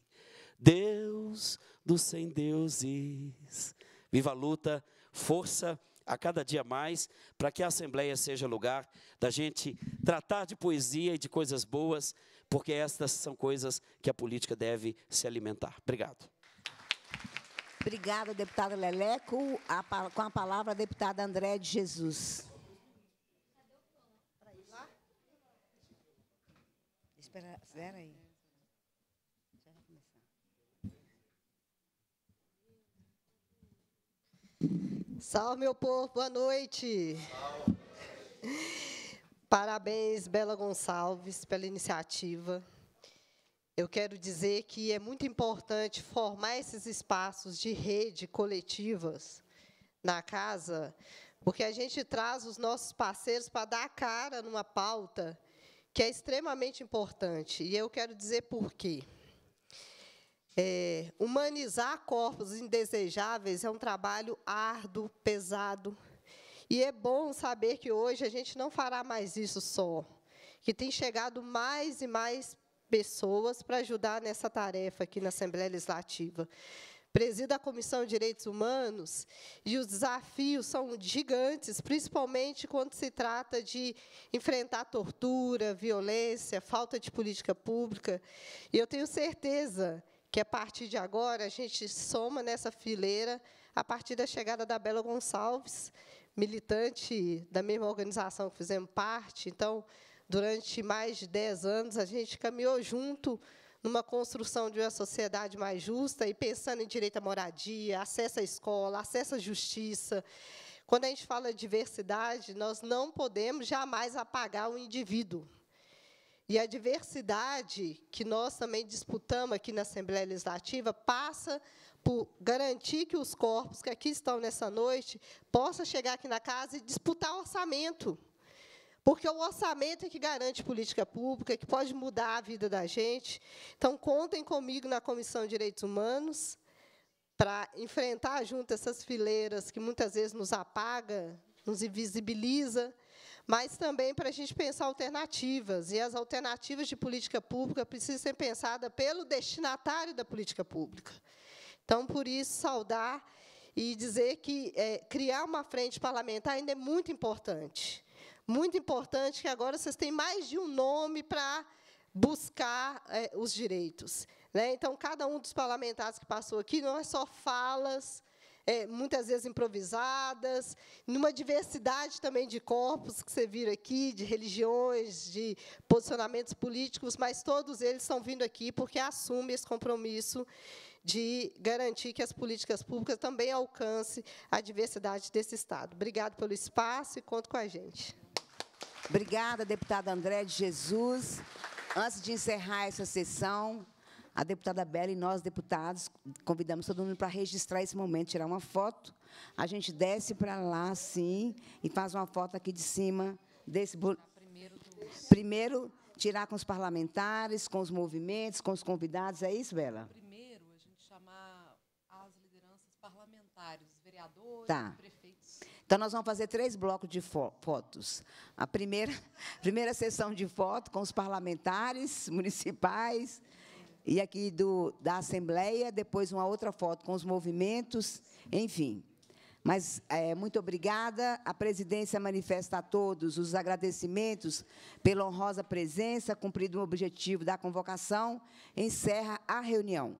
Deus dos sem deuses. Viva a luta, força a cada dia mais para que a Assembleia seja lugar da gente tratar de poesia e de coisas boas, porque estas são coisas que a política deve se alimentar. Obrigado. Obrigada, deputada Leleco. Com a palavra, a deputada André de Jesus. Espera, espera aí. Já vai começar. Salve, meu povo, boa noite. Salve. Parabéns, Bela Gonçalves, pela iniciativa. Eu quero dizer que é muito importante formar esses espaços de rede coletivas na casa, porque a gente traz os nossos parceiros para dar a cara numa pauta que é extremamente importante. E eu quero dizer por quê. É, humanizar corpos indesejáveis é um trabalho árduo, pesado. E é bom saber que hoje a gente não fará mais isso só, que tem chegado mais e mais pessoas para ajudar nessa tarefa aqui na Assembleia Legislativa presido a Comissão de Direitos Humanos, e os desafios são gigantes, principalmente quando se trata de enfrentar tortura, violência, falta de política pública. E eu tenho certeza que, a partir de agora, a gente soma nessa fileira a partir da chegada da Bela Gonçalves, militante da mesma organização que fizemos parte. Então, durante mais de 10 anos, a gente caminhou junto numa construção de uma sociedade mais justa e pensando em direito à moradia, acesso à escola, acesso à justiça. Quando a gente fala de diversidade, nós não podemos jamais apagar o indivíduo. E a diversidade que nós também disputamos aqui na Assembleia Legislativa passa por garantir que os corpos que aqui estão nessa noite possam chegar aqui na casa e disputar orçamento porque é o orçamento é que garante política pública, é que pode mudar a vida da gente. Então, contem comigo na Comissão de Direitos Humanos para enfrentar junto essas fileiras que muitas vezes nos apaga, nos invisibiliza, mas também para a gente pensar alternativas. E as alternativas de política pública precisam ser pensadas pelo destinatário da política pública. Então, por isso, saudar e dizer que é, criar uma frente parlamentar ainda é muito importante. Muito importante que agora vocês têm mais de um nome para buscar é, os direitos. Né? Então, cada um dos parlamentares que passou aqui não é só falas, é, muitas vezes improvisadas, numa diversidade também de corpos que você vira aqui, de religiões, de posicionamentos políticos, mas todos eles estão vindo aqui porque assumem esse compromisso de garantir que as políticas públicas também alcancem a diversidade desse Estado. Obrigado pelo espaço e conto com a gente. Obrigada, deputada André de Jesus. Antes de encerrar essa sessão, a deputada Bela e nós, deputados, convidamos todo mundo para registrar esse momento, tirar uma foto. A gente desce para lá, sim, e faz uma foto aqui de cima desse... Primeiro, tirar com os parlamentares, com os movimentos, com os convidados, é isso, Bela? Primeiro, a gente chamar as lideranças parlamentares, os vereadores, tá. prefeitos. Então, nós vamos fazer três blocos de fo fotos. A primeira, primeira sessão de foto com os parlamentares municipais e aqui do, da Assembleia, depois uma outra foto com os movimentos, enfim. Mas é, muito obrigada. A presidência manifesta a todos os agradecimentos pela honrosa presença, cumprido o objetivo da convocação. Encerra a reunião.